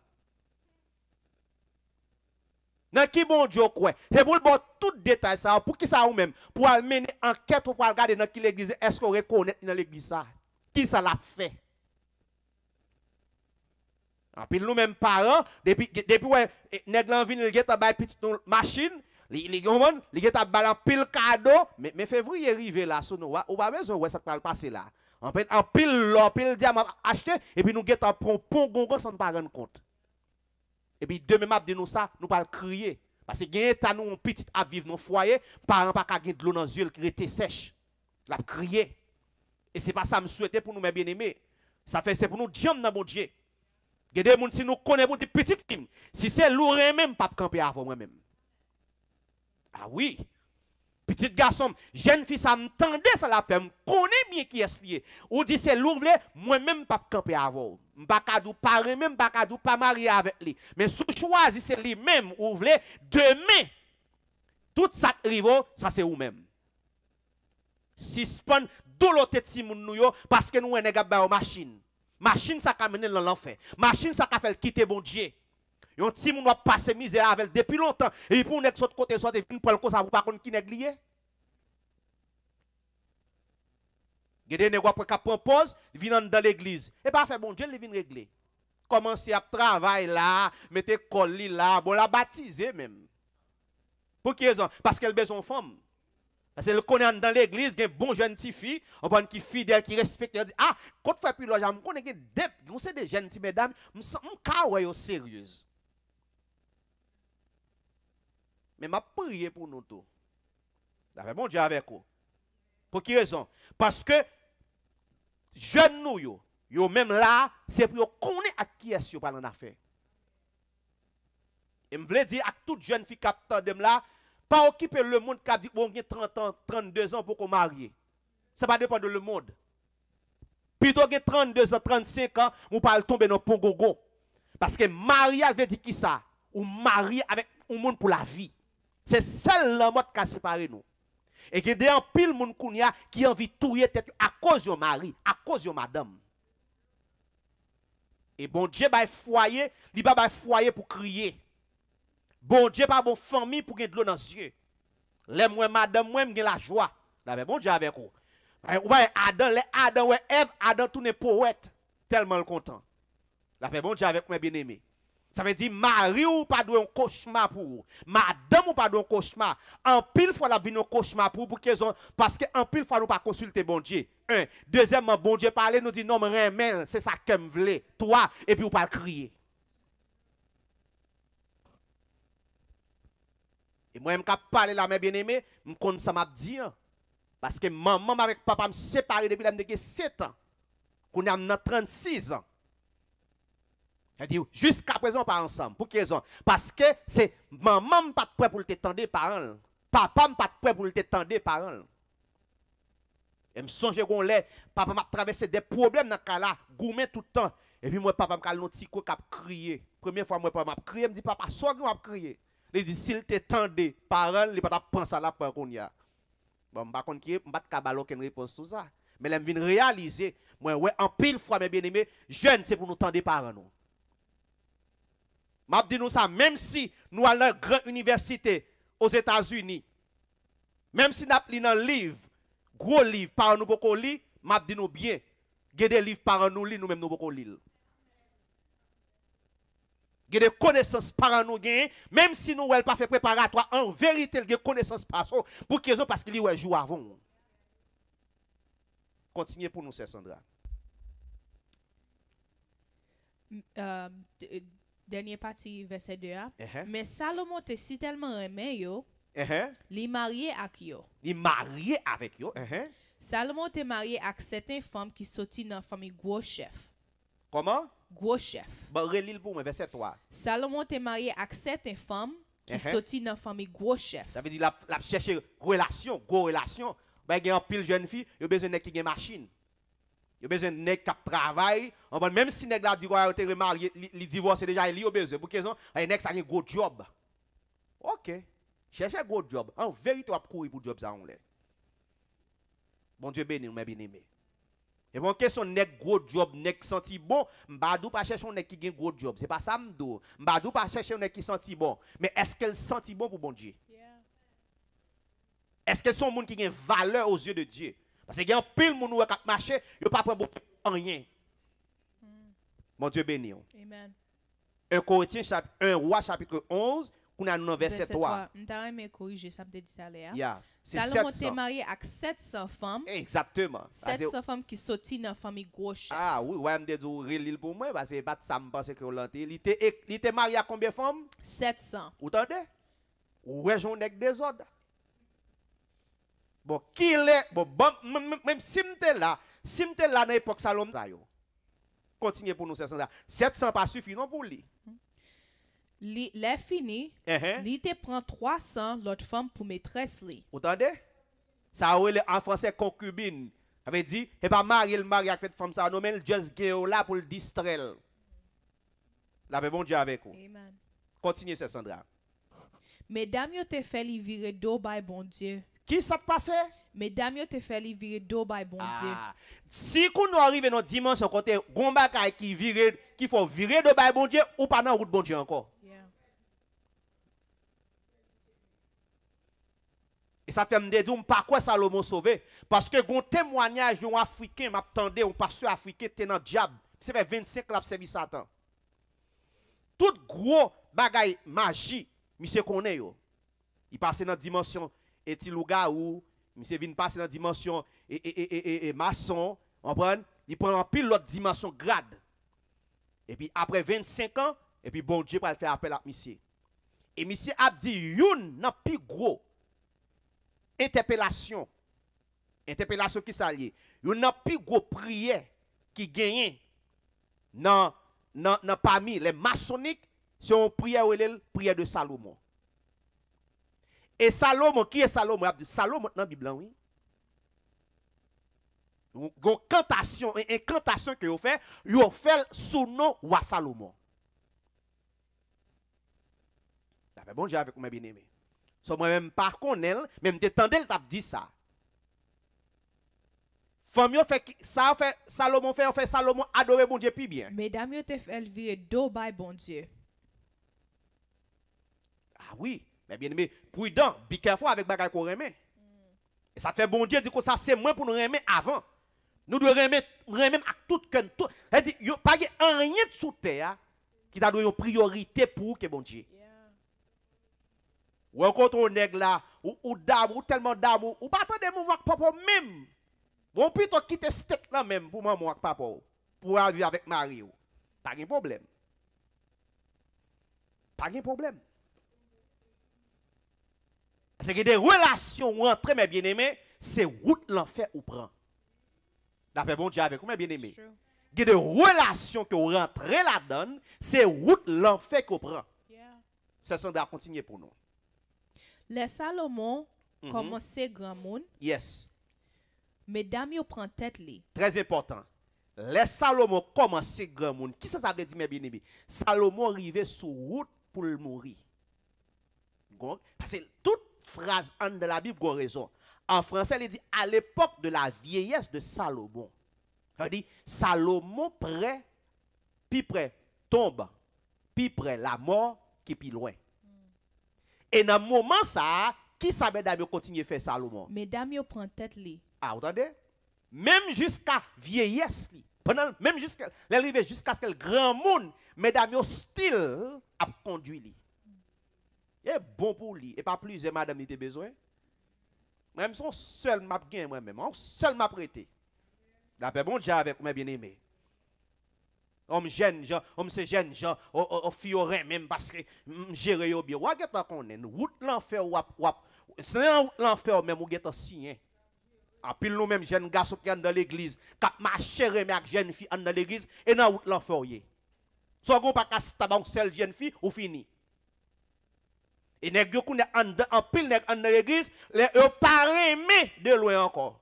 A: Nan ki bon diyo kwen? E pou l'bon tout detay sa, pou ki sa ou men? Pou al meni anket ou pou al gade nan ki l'eglize, esko rekonet nan l'eglize sa? Ki sa la fe? An pi nou men paran, depi wè, e, neg lan vin, li geta bay pit nou masin, li geta balan pil kado, me fevriye rive la, ou ba bezon wè sak mal pase la? En pile, en pile, en pile, diamant acheté, et puis nous guettons un pont gongon sans nous pas rendre compte. Et puis demain, m'a de nous ça, nous pas crier. Parce que nous avons nous, on petit à vivre dans foyer, parents pas qu'à de l'eau dans les yeux, qui était sèche. La crier. Et c'est pas ça me souhaiter pour nous, mes bien-aimés. Ça fait c'est pour nous, jam dans mon Dieu. Gede moun si nous connaissons des petites Si c'est lourd même, pas camper avant moi-même. Ah oui petit garçon, jeune fille, ça m'entendait, ça la fait, connais bien qui est lié. Ou dit c'est l'ouvre, moi-même pas camper avant. M'bakadou pas même bakadou pas marié avec lui. Mais si choisissez lui-même, ouvre, demain, tout ça arrive, ça c'est vous-même. Suspend tête si moun nou yo, parce que nous on est bah, machine. Machine ça m'a mené dans l'enfer. Machine ça fait quitter bon Dieu. Yon ti moun pas passe misère avec depuis longtemps. Et pour de sot côté soit vin pour le ça vous pas de qui négligé. lié. Gede nèg wap ka propose vin dans l'église. Et eh pas ben, fait bon Dieu li vin régler. Commencez à travailler là, mettez colis là, bon la baptiser même. Pour quelle raison Parce qu'elle besoin femme. Parce qu'elle connaît dans l'église, il y a bon jeune fille, on bon qui fidèle, qui respecte, elle dit ah, quand fait plus loge, on connaît des, vous savez des jeunes mesdames, on sent un cas sérieuse. Mais m'a prié pour nous tous. D'après bon Dieu avec vous. Pour qui raison? Parce que jeunes nous, yo, même là, c'est pour connaître à qui est-ce vous en affaire. Et je veux dire à toute jeune fille qui sont là, pas occuper le monde qui a dit 30 ans, 32 ans pour qu'on marier. Ça va dépendre du monde. Plutôt que 32 ans, 35 ans, on pas tomber dans le pongogo. Parce que mariage veut dire qui ça? Ou marier avec un monde pour la vie. C'est celle-là qui a séparé nous. Et qui y a un pile de gens qui envie de tout tête à cause de mari, à cause de madame. Et bon Dieu, il bah, foyer, il un bah, foyer pour crier. Bon Dieu, pas bon famille pour gagner de l'eau dans les yeux. Les moi, madame, moi, j'ai la joie. Ben, bon Dieu avec vous. Bah, ouais, Adam, les Adam, ouais, Eve, Adam, tout n'est poète. Tellement content. La fait ben, bon Dieu avec moi, bien aimé. Ça veut dire, Marie ou pas de un cauchemar pour vous. Madame ou pas de un cauchemar. En pile fois, la vie un cauchemar pour vous. Parce que en pile fois, nous pas consulter bon Dieu. Un. Deuxièmement, bon Dieu parle, nous dit, non, mais remel, c'est ça que me voulez. Toi, et puis vous pas crier. Et moi, je parle là, mes bien-aimés, je compte ça m'a dit. Hein. Parce que maman avec papa me séparé depuis 7 ans. Qu'on a 36 ans. Elle dit jusqu'à présent, pas ensemble. Pour quelle raison Parce que c'est maman pas de prêt pour te tendre parents. Papa pas de prêt pour te tendre parents. Et me songe qu'on l'est, papa m'a traversé des problèmes dans le là, gourmet tout le temps. Et puis moi, papa m'a dit petit coup qui a crié. Première fois, moi, papa m'a crié, me dit, papa, sois grand, m'a crié. Il dit, s'il te par parents, il pas penser à la peur qu'on y a. Bon, je ne sais pas si je réponse tout ça. Mais je viens réaliser, moi, ouais, en pile fois, mes bien-aimés, jeunes, c'est pour nous tendre parents, nous. M'a ça, même si nous allons à grande université aux États-Unis, même si nous avons un livre, gros livre, par nous beaucoup lire, m'a dit nous bien, il des livres par nous lire, nous même nous beaucoup lire. Il des connaissances par nous même si nous n'avons pas fait préparatoire, en vérité, il des connaissances par nous, pour qu'ils parce qu'ils ont joué avant. Continuez pour nous, c'est Sandra.
B: Euh, dernière partie verset 2 hein. uh-huh. Mais Salomon était si tellement aimé yo. Uh marié avec yo. Li marié avec yo. Uh-huh. Salomon était marié avec certaines femmes qui sortit dans la famille gros chef. Comment?
A: Gros chef. Bon, relis pour moi, verset 3.
B: Salomon était marié avec certaines femmes qui sortit dans la famille gros chef.
A: Ça veut dire la, la chercher relation, gros relation. Ben, il y a pile jeune fille, il a besoin de qui machine. Il a besoin de nèg qui travaille. Même si nèg la dit qu'on été remarié, il divorce déjà, il y a besoin. Pour quelle raison eh, nèg ça a un gros job. OK. Cherchez un gros job. En vérité, coup courir pour job ça on Bon Dieu béni, mes bien-aimés. Et bon, question un gros job, nèg senti bon, m'badou pas chercher un nèg qui un gros job, c'est pas ça m'dou. M'badou pas chercher un nèg qui senti bon, mais est-ce qu'elle senti bon pour bon Dieu? Est-ce qu'elle sont monde qui a une valeur aux yeux de Dieu? Parce qu'il y a pile qui marché, il pas rien. Hmm. Mon Dieu béni. Hein. Amen. 1 Corinthiens, 1 Roi, chapitre 11, a verset 3.
B: Je corriger ça, ça hein. Salomon est marié avec 700 femmes. Exactement. 700 femmes qui sortent dans la famille gauche. Ah oui, ouais, de pour
A: moi, parce que ça que Il était marié à combien de femmes 700. Vous entendez des ordres. Bon, qui est, bon, même si m'te là, si m'te là dans l'époque Salom, continuez pour nous 700
B: 700 pas suffisant pour lui. Li, est fini, uh li te prend 300 l'autre femme pour maîtresse. li. Ou ça Sa en le en français
A: concubine. Ape di, e mari le mari avec femme femme sa nommé, mais l pour le ou la La bon Dieu avec vous. Amen. Continuez c'est sandra.
B: Mesdames, yo te fè li d'eau, bon Dieu. Qui s'est passé? Mesdames, te fait virer d'eau par bon ah. Dieu.
A: Si nous arrivons dans la il côté a qui virer qui faut virer d'eau par bon Dieu ou pas dans route bon Dieu encore. Et ça fait me dire par quoi Salomon sauvé parce que les témoignage d'un africain m'attendait un pasteur africain était dans diable. C'est fait 25 l'a servi Satan. Tout gros bagaille magie monsieur connaît yo. Il passé dans la dimension et ti ou, monsieur vient passer dans dimension et, et, et, et maçon, on prend, il prend en pile l'autre dimension grade. Et puis après 25 ans, et puis bon Dieu va faire appel à monsieur. Et monsieur a dit youn nan plus gros interpellation. Interpellation qui s'allie. Youn nan plus gros prière qui gagne dans parmi les maçonniques, c'est une prière prière de Salomon. Et Salomon, qui est Salomon Salomon dans la Bible, oui. Une cantation, une incantation que vous faites, vous fait sous nom roi Salomon. Fait bon Dieu avec mes bien-aimés. So moi-même par contre, même détendez le dit ça. Famille fait ça fait Salomon fait fait Salomon adorer bon Dieu puis bien. Mesdames, yo te fait virer do by bon Dieu. Ah oui. Mais bien aimé, prudent, be careful avec bagay qu'on remet. Et ça fait bon Dieu, dit que ça c'est moins pour nous remettre avant. Nous devons remettre, avec à tout que tout. il n'y a pas rien de sous terre qui donne une priorité pour que bon Dieu. Ou encore ton nègre là, ou, ou dame, ou tellement dame, ou, ou pas tant de pour papa même. Bon, plutôt quitter cette tête là même pour moi avec papa, pour vivre avec Mario. Pas de problème. Pas de problème. C'est que des relations rentrées, mes bien-aimés, c'est route l'enfer ou prend. D'après bon Dieu avec vous, mes bien-aimés. des relations qui rentrent là-dedans, c'est route l'enfer qu'on prend. Ce ça, sont doit continuer pour nous.
B: Les Salomon mm -hmm. grand monde. Yes. Mesdames, vous prend tête. Les.
A: Très important. Les Salomon commençaient grand monde. Qui ça, ça veut dire, mes bien-aimés? Salomon arrivait sur route pour mourir. Parce que tout phrase en de la Bible, raison. En français, il dit à l'époque de la vieillesse de Salomon. Il dit Salomon près, puis près, tombe, puis près la mort, qui plus loin. Et dans le moment ça, qui savait continuer à faire Salomon?
B: Mais yo prend tête li.
A: Ah, vous entendez? Même jusqu'à vieillesse Pendant, même jusqu'à l'arrivée, jusqu'à ce que le grand monde, mesdames, style a conduit li est bon pour lui. Et pas plusieurs madame il te besoin. Même son seul m'a gagné moi-même. On seul m'a prêté. D'après bon Dieu avec moi bien-aimé. Homme jeune, homme se jeune, au oh, oh, oh, fioré même parce que géré au bien. Ou qu'on est, route l'enfer ou à c'est l'enfer même ou guetta signé. En hein. pile nous même jeune garçon qui est dans l'église, ma chérie ma jeune fille dans l'église, et dans l'enfer. Soit on pas qu'à se seule jeune fille, ou fini. Et les gens qui en pile dans l'église, ils ne pas remis de loin encore.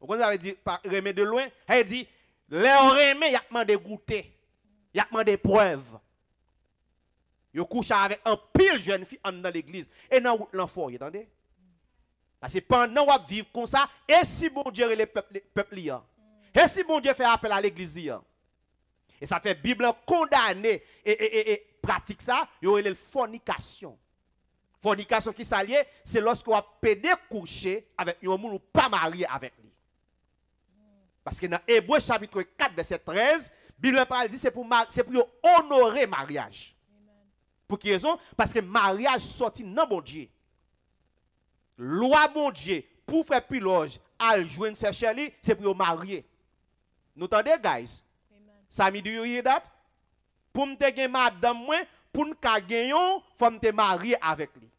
A: Vous comprenez dit pas remis de loin Elle dit, les remis, ils ont des goûter. Ils ont des preuves. Ils couchent avec un pile jeune fille dans l'église. Et dans route l'enfant, vous entendez Parce que pendant qu'on vivre comme ça, et si bon Dieu est le peuple, et si bon Dieu fait appel à l'église, et ça fait Bible condamner et, et, et, et pratique ça, yo le fornication. Fornication qui s'allie, c'est lorsque a pédé couché avec un homme ou pas marié avec lui. Parce que dans Hébreu chapitre 4 verset 13, Bible parle dit c'est pour c'est pour honorer mariage. Pour qui raison Parce que mariage sorti dans bon Dieu. Loi bon Dieu pour faire loge, à joindre ses c'est pour marier. Nous entendez, guys? Amen. Ça me dit you hear that? pour me gagner madame moi, pour me gagner, il faut me marier avec lui.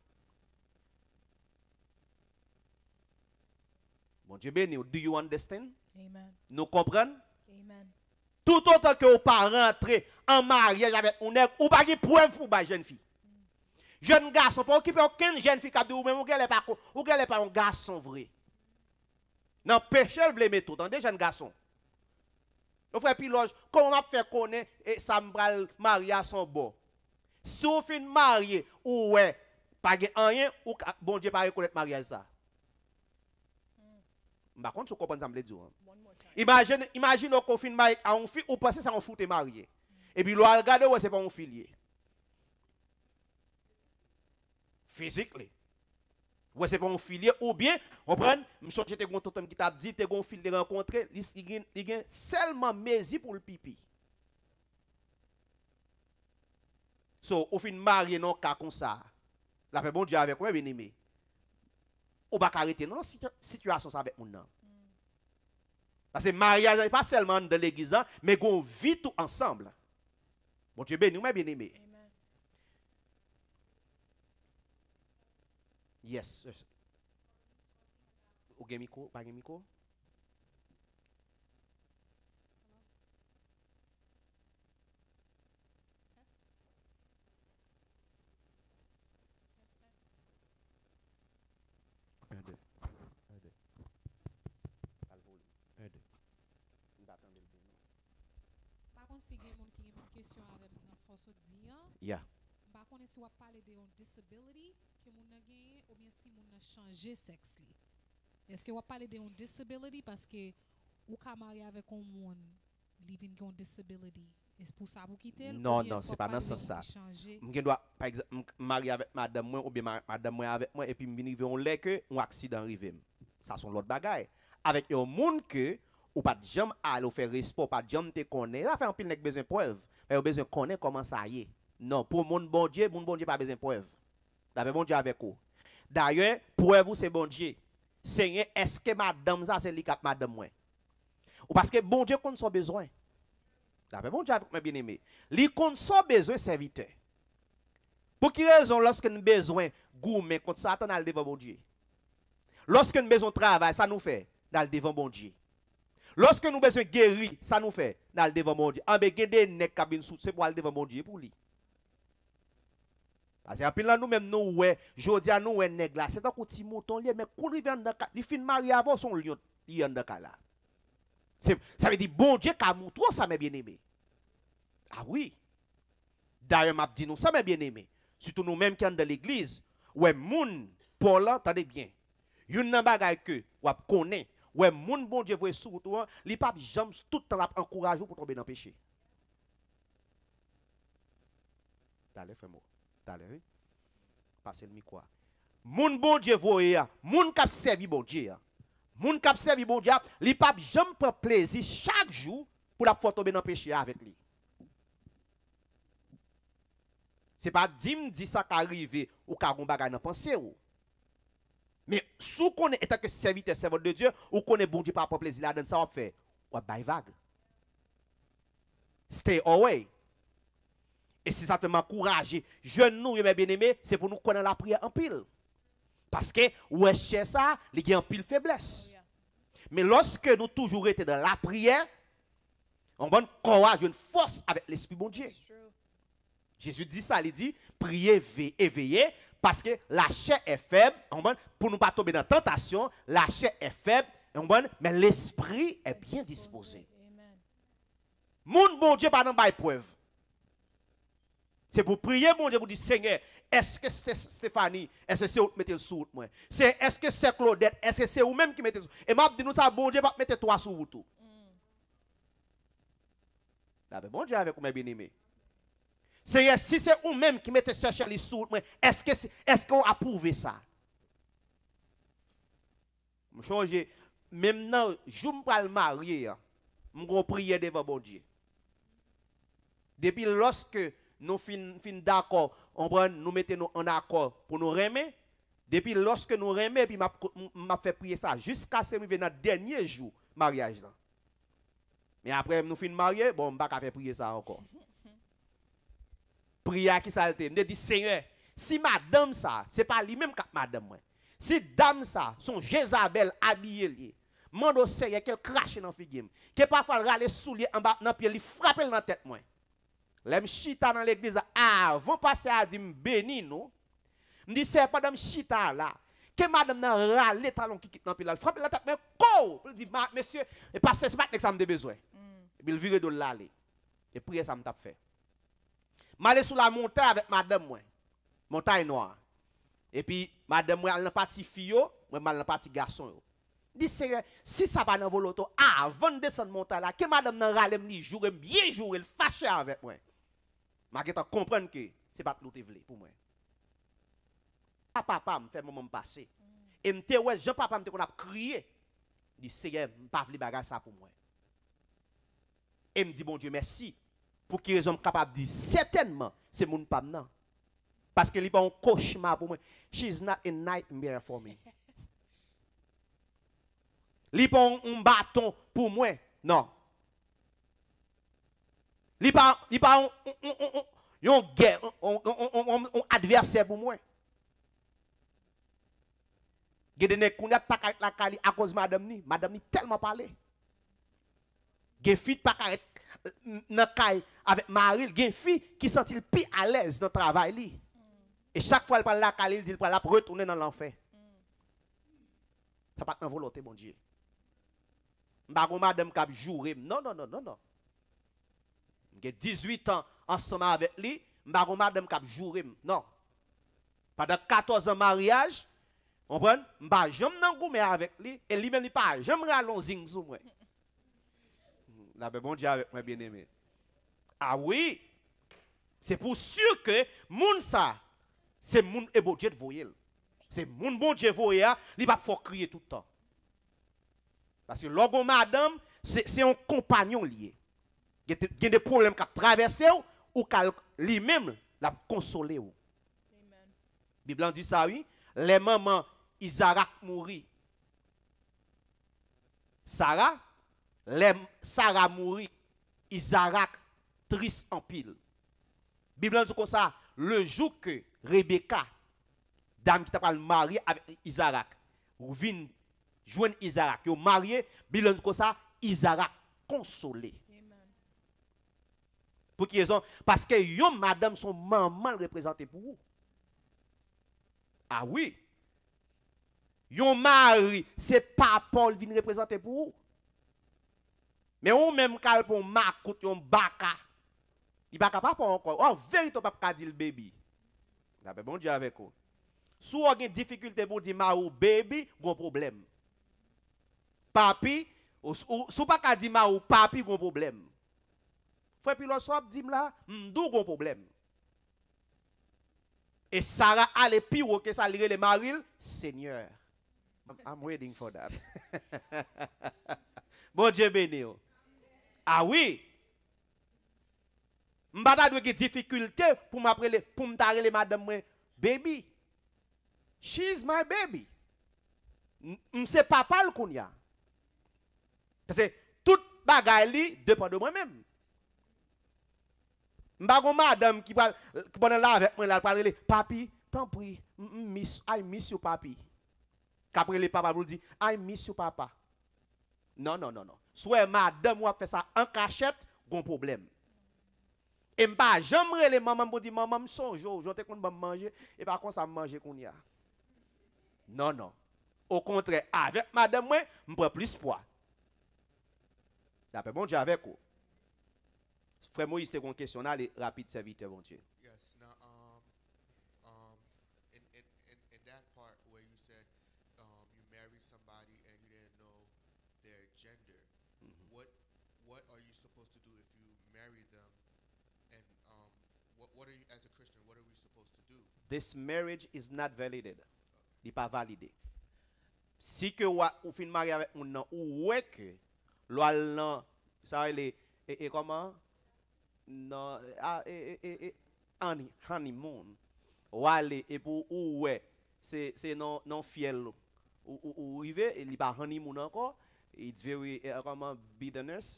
A: Mon Dieu béni, do you understand? Amen. Nous comprenons? Amen. Tout autant que vous parents rentré en mariage avec un nèg ou pas de preuve pour ba jeune fille. Jeune garçon, pas occuper aucune jeune fille qui a dit ou même ou qu'elle n'est pas, ou qu'elle pas un garçon vrai. Non, péché, vous les mettre tout, des jeunes garçons. Au frère quand on m'a fait connaître et ça me marier à son beau Si on fin marié, ouais, pas rien, ou bon Dieu pas reconnaître mariage ça. Par contre, vous comprenez ça, je dire. Hein. Imagine, imagine qu'on fin marié à un fils, ou pensez ça, on fout marié. Et puis, l'on regarde, ouais, c'est pas un filier. Physiquement. Ouais, c'est pas un filier. Ou bien, on prend, je suis t'es un tonton qui t'a dit, es un fil de rencontré, il a seulement mesi pour le pipi. So, au fin marié non cas comme ça. La paix bon Dieu avec moi, bien aimé. Ou pas arrêter non situation ça avec mon nom. Parce que mariage n'est pas seulement dans l'église, hein, mais qu'on vit tout ensemble. Bon Dieu béni, bien aimé. Yes. yes. Ou gen mikou? Pa gen mikou?
B: si gen moun ki gen moun kesyon avèm nan diyan. si wap pale de yon disability, ou bien si mon a changé sexe Est-ce que vous disability parce que ou ka marié avec un monde une disability? est pour vous Non, non, c'est pas dans Je
A: dois par exemple marier avec madame moi ou bien madame moi avec moi et puis venir que un accident Ça sont l'autre bagaille. Avec un monde que ou pas de jam aller faire respect, pas de te fait un pile besoin preuve. Mais besoin comment ça y est. Non, pour monde bon Dieu, bon Dieu pas besoin preuve bon Dieu avec vous. D'ailleurs, pour vous, c'est bon Dieu. Seigneur, est-ce que madame ça, c'est lui madame moi? Ou parce que bon Dieu compte son besoin. D'après bon Dieu avec mes bien-aimés. Lui compte son besoin, serviteur. Pour qui raison, lorsque nous besoin, gourmet contre Satan, le devant bon Dieu. Lorsque nous besoin travail, ça nous fait, dans le devant bon Dieu. Lorsque nous besoin guérir, ça nous fait, le devant bon Dieu. En ah, bien, des cabine sous, c'est pour aller devant bon Dieu pour lui. Parce que là, nous-mêmes, nous, ouais, jodi à nous, en nègre c'est un petit mouton, mais vient arrive en cas, les films mariés avant son lion, il en cas là. Ça veut dire, bon Dieu, qu'a montré ça, mes bien-aimés. Ah oui. D'ailleurs, m'a dit nous ça, mes bien-aimés. Surtout nous-mêmes qui sommes dans l'église, ouais, moun, Paul, attendez bien. a nan bagay que, ou ap connaît, ouais, moun bon Dieu, vous sur toi, li papes jambes tout le temps encourager pour tomber dans le péché. D'aller, fais-moi tout à l'heure. Passez le micro. Moun bon Dieu voye, moun kap servi bon Dieu. Moun kap servi bon Dieu, li pap jamais prend plaisir chaque jour pour la photo tomber dans péché avec lui. C'est pas dim dit ça qui ou ka gon bagay dans pensée ou. Mais sous konne étant que serviteur servant de Dieu ou connaît bon Dieu pour plaisir la dans ça on fait ou bail vague. Stay away. Et si ça fait m'encourager, je nous, mes bien-aimés, c'est pour nous connaître la prière en pile. Parce que, où est-ce que ça, il y a en pile faiblesse. Mais lorsque nous toujours été dans la prière, on bonne courage, une force avec l'Esprit bon Dieu. Jésus dit ça, il dit, priez, éveillez, parce que la chair est faible, on pour ne pas tomber dans la tentation, la chair est faible, mais l'Esprit est bien disposé. Mon bon Dieu, pas dans épreuve. C'est pour prier, mon Dieu, pour dire, Seigneur, est-ce que c'est Stéphanie, est-ce que c'est vous qui mettez sous moi? C'est, est-ce que c'est Claudette, est-ce que c'est vous-même qui mettez sous Et m'a dit, nous, ça, bon Dieu, pas mettre toi sous vous tout. Mm. Ben, bon Dieu, avec vous, mes bien-aimés. Seigneur, si c'est vous-même qui mettez ce Charlie sous moi, est-ce, que est-ce qu'on approuve ça? Je change, même dans, je me le marier, je prier devant bon Dieu. Depuis lorsque nous fin, fin d'accord, on nous mettons en accord pour nous remettre. Depuis lorsque nous remet, puis m'a fait prier ça jusqu'à ce que notre dernier jour mariage là. Mais après nous fin marier, bon, m'a pas faire prier ça encore. Prière qui salte, me dit Seigneur, si madame ça, c'est pas lui-même qui madame moi. Si dame ça, son Jézabel habillé lié. Mande au Seigneur qu'elle crache dans figure, que pas pas râler sous en bas dans pied, il frappe dans tête moi. Les chita dans l'église avant ah, passer à dire béni nous. Me dit c'est pas dame chita là. Que madame n'a râlé talon qui quitte dans pile frappe la tête mais ko il dit monsieur et pasteur c'est pas que ça me besoin. Mm. E il vire de l'aller. Et prier ça me t'a fait. M'aller sur la montagne avec madame moi. Montagne noire. Et puis madame moi elle n'a pas fille moi mal n'a pas garçon Dit Seigneur, si ça va dans vos lotos, avant de descendre montagne là, que madame n'a râlé me dit jour bien jour elle fâché avec moi. E je comprendre que ce c'est pas tout voulez pour moi. Papa m'a me fait moment passer. Et me te ouais, Jean papa me qu'on a crié. Dit Seigneur, pas vle faire ça pour moi. Et me dit bon Dieu merci pour qu'ils soient capables de dire certainement c'est mon pas non. Parce que n'est pas un cauchemar pour moi. She's not a nightmare for me. n'est pas un bâton pour moi. Non, il n'y pas une un guerre, on, adversaire pour moi. qui ne a pas la kali à cause de madame madame ni tellement parlé. Gede fit pas la avec a qui sentit plus à l'aise dans le travail Et chaque fois parle de la kali, elle dit parle la retourner dans l'enfer. Ça pas une volonté mon Dieu. si madame a jure. Non non non non non. J'ai 18 ans ensemble avec lui, m'a madame cap jouer. Non. Pendant 14 ans de mariage, on prend, suis jamais avec lui et lui même pas jamais rallongé sur moi. Hmm. La bon Dieu avec moi bien-aimé. Ah oui. C'est pour sûr que moun ça c'est moun et bon Dieu de voyer. C'est moun bon Dieu voyer, il hein. va faut crier tout le temps. Parce que l'homme madame, c'est un compagnon lié y a des problèmes qui traversé ou qu'elle lui-même l'a consolé. La Bible dit ça, oui. Les mamans, Isaac mourit. Sarah, les, Sarah mourit. Isaac, triste en pile. Bible dit comme ça, le jour que Rebecca, dame qui t'a mariée avec Isaac, vient joindre Isaac, ils marié, Bible dit comme ça, Isaac consolé. Pour qui raison Parce que yon madame, son maman représentées pour vous. Ah oui. Yon mari, c'est pas Paul vient représenter pour vous. Mais on même kal pour makout, yon baka. Il baka pas encore. En oh, vérité, pas ka dit le bébé. D'après bon Dieu avec vous. Si vous avez des difficultés pour dire ma ou bébé, vous problème. Papi, si vous pas dit « ma ou papi, vous problème. Frère Pilosop dit là, m'dou gon problème. Et Sarah allait pire que ça lire les Maril, Seigneur. I'm waiting for that. bon Dieu béni. Oh. Ah oui. M'bata de difficulté pour m'appeler pour m'tarrer madame baby. She's my baby. M'se papa le kounya. Parce que toute bagaille dépend de moi-même. Mbagon madame qui parle pendant là avec moi là reler papi tant pis miss I miss you papi. Qu'après les papa vous dit I miss you papa. Non non non non. Soit madame ou fait ça en cachette, gon problème. Et pas jamais les maman pour dire oh, maman songe aujourd'hui qu'on va manger et par contre ça manger qu'on y Non non. Au contraire avec madame moi, m'prend plus poids. D'après bon Dieu avec vous. Frère Moïse, c'est une question rapide, les rapides gender, mm-hmm. what, are you supposed to do if you marry them? And um, what, are you, as a Christian, what are we supposed This marriage is not validated. n'est pas validé. Si que ou fin avec un ou que ça et comment nan, a, e, e, e, honey, e, honeymoon, wale, e pou ouwe, se, se nan, nan fiel lo. Ou, ou, ou rive, e li pa honeymoon anko, e it very, uh, koman, bitterness,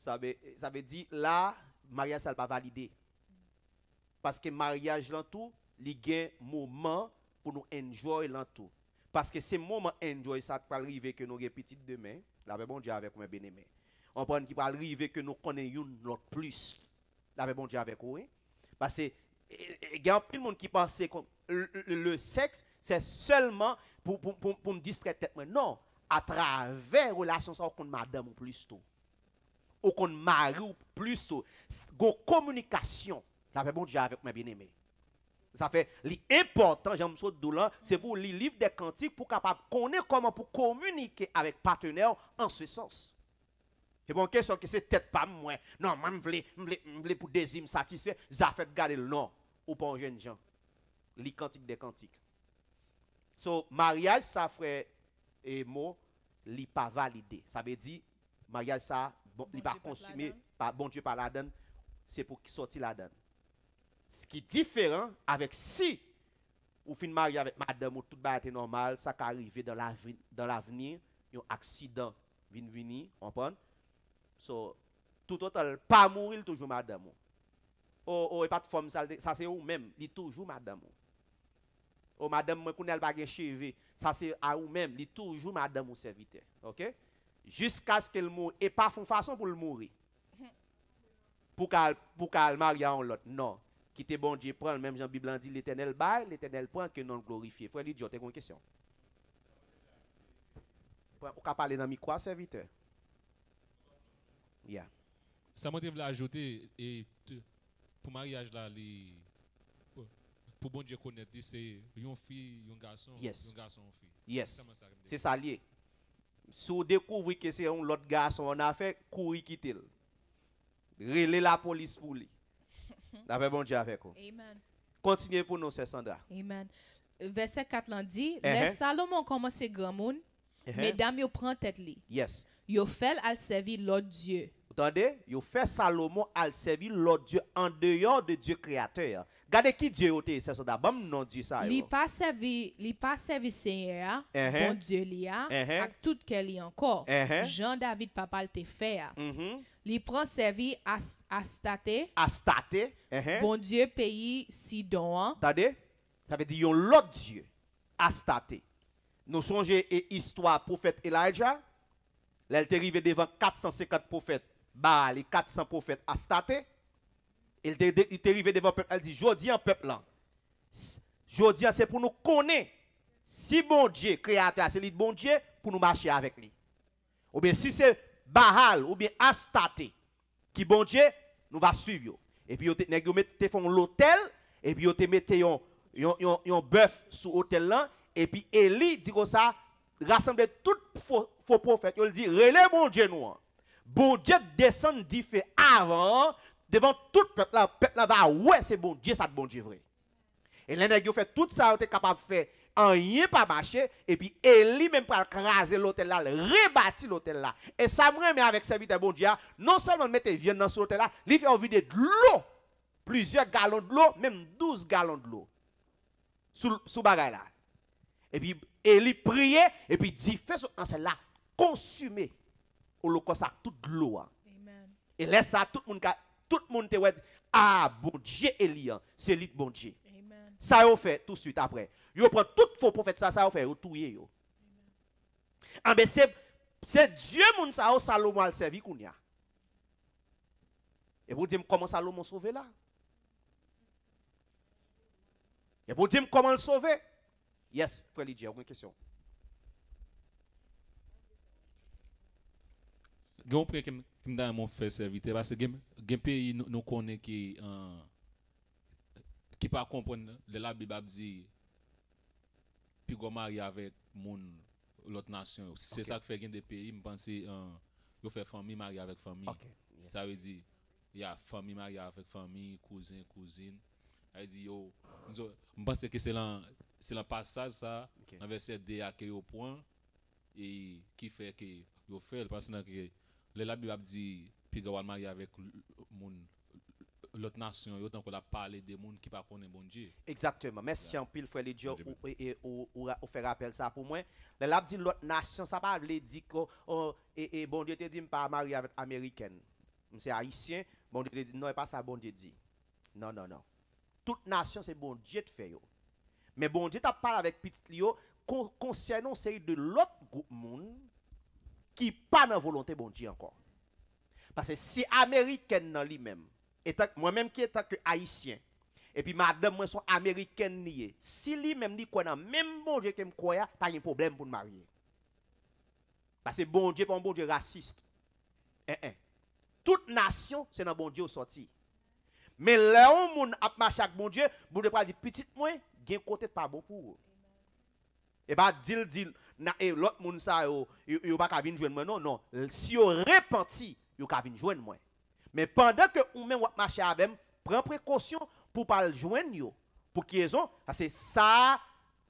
A: sa ve, sa ve di, la, mariage sa l pa valide. Parce que mariage l'entour, li gen moment pour nous enjoy l'entour. Parce que c'est moment enjoy ça qui arriver que nous répétons demain, la bon Dieu avec moi bien aimé. On prend qui va arriver que nous connaissons l'autre plus. La bon Dieu avec vous. Hein. Parce que eh, eh, eh, il y a plein de monde qui pense que le, sexe, c'est seulement pour, me distraire tête. Non, à travers relation ça, on madame ou plus tôt. Ou qu'on mari ou plus tôt. communication. La bon Dieu avec ma bien-aimés. Ça fait l'important, j'aime ça c'est pour les livres des cantiques pour capable connaître comment pour communiquer avec partenaire en ce sens. C'est bon, question que c'est tête pas moins Non, moi, je pour désir satisfait. Ça fait garder le nom. Ou pas jeune gens. Les cantiques des cantiques. So, mariage, ça ferait et mot, n'est pas validé. Ça veut dire, mariage, ça, bon, li pas consumé. Par, bon Dieu, par la donne. C'est pour qui sorte la donne. Ce qui est différent avec si au fin marié avec madame ou tout est normal, ça qui dans l'avenir, dans l'avenir, un accident vient venir, on So, tout autant, pas mourir, toujours madame. Ou, ou, et pas de forme, ça, c'est vous-même, dit toujours madame. Ou madame, moi, elle va pas ça c'est à vous-même, dit toujours madame ou serviteur. Ok? Jusqu'à ce qu'elle mourre, et pas font façon pour le mourir. Pour qu'elle pour qu'elle marie en l'autre. Non. Quitter bon Dieu, prend le même Jean Bible dit l'éternel bail, l'éternel prend que non glorifié. Frère Lidio, t'as une question? Pourquoi parlez parler dans mi quoi serviteur?
C: Yeah. Ça m'a voulu ajouter et pour mariage là les pour bon Dieu connaître c'est une fille, un garçon, un garçon, une fille. Yes. C'est
A: ça lié. Si vous découvrez que c'est un autre garçon on a fait courir quitter. Relez la police pour lui. D'après bon Dieu avec vous. Amen. Continuez pour nous, c'est Sandra.
B: Amen. Verset 4 lundi dit, uh -huh. Salomon commence grand monde, uh-huh. mesdames, vous prend tête li. Yes. Yo fait al servir l'autre Dieu.
A: Entendez, il fait Salomon à servir l'autre Dieu en dehors de Dieu créateur. Regardez qui Dieu était, c'est ça d'abord non Dieu ça. Il
B: pas servi, il pas servi Seigneur, uh bon Dieu il a, avec tout qu'elle a encore. Uh-huh. Jean David papa le fait. Il hein. mm-hmm. prend servi à Astate. Astate.
A: Uh-huh. Bon Dieu pays
B: Sidon.
A: Entendez? Hein. Ça veut dire l'autre Dieu Astate. Nous songez et histoire prophète Elijah, il est arrivé devant 450 prophètes Baal, les 400 prophètes à staté. Il est arrivé devant le peuple. Elle dit, Jodi en peuple, dis, c'est pour nous connaître si bon Dieu, créateur, c'est le bon Dieu, pour nous marcher avec lui. Ou bien si c'est Baal ou bien Astaté, qui bon Dieu, nous va suivre. Et puis, ils mettent l'hôtel, et puis ils mis un bœuf sur l'hôtel là, et puis Élie dit ça, rassemblez tous les faux prophètes, il dit, relève mon Dieu nous. Hein bon Dieu descend dit fait avant devant tout le peuple là peuple là va ah ouais c'est bon Dieu ça bon Dieu vrai et les nègres fait tout ça était capable de faire en rien pas marché et puis Eli même pas craser l'hôtel là Rebâtir l'hôtel là et Samuel mais avec serviteur bon Dieu non seulement mettez viande dans ce hôtel là il fait envie de l'eau plusieurs gallons de l'eau même 12 gallons de l'eau sous sous bagaille là et puis Eli priait et puis dit fait ce là consumer locaux ça tout l'eau. Et laisse ça tout le monde tout le monde te dit ah bon Dieu Elian, hein, c'est lui bon Dieu. Ça yo fait tout de suite après. Yo prend tout faux prophète ça ça yo fait yo touyer yo. Ah c'est Dieu moun ça oh, Salomon a servi kounya. Et vous dire comment Salomon sauvé là Et vous dites comment le sauver Yes, frère Lydia, une question.
C: Je vais prendre ce que je vais serviteur parce que les pays nous connaissons qui ne euh, comprennent pas. Les labs, ils disent que marié avec l'autre nation. c'est ça que fait des pays, je pense que euh, ils fait famille, marié avec famille. Ça veut dire il y a famille, marié avec famille, cousin, cousine. Ils disent je pense que c'est le passage, ça, dans verset D à au point, et qui fait que ils fait parce que le la Bible dit, puis on marier avec l'autre nation, autant qu'on a parlé des gens qui ne connaissent pas bon Dieu.
A: Exactement. Merci en pile, frère Dieu, ou faire appel ça pour moi. Le la dit l'autre nation, ça ne pas dire que oh, et, bon Dieu te dit, je ne pas marier avec américaine. C'est haïtien, bon Dieu te dit, non, ce pas ça, bon Dieu dit. Non, non, non. Toute nation, c'est bon Dieu te fait. Mais bon Dieu t'a parlé avec petit Lio concernant série de l'autre groupe monde qui pas dans volonté bon Dieu encore. Parce que si américaine dans lui-même, et moi-même qui est que haïtien, et puis madame moi sont américaine nié, si lui-même dit quoi dans même bon Dieu qui me croit, pas un problème pour me marier. Parce que bon Dieu pas un bon Dieu raciste. Eh, eh. Toute nation c'est dans bon Dieu sorti. Mais là on monde a marché bon Dieu, vous devez pas dire petite moi, gain côté pas bon pour. Et eh bah ben, deal deal et eh, l'autre monde ça yo yo pas ka venir joindre moi non non si yo repenti yo ka venir joindre moi mais pendant que ou même wap marcher avec prends précaution pour pas le joindre yo pour qui raison c'est ça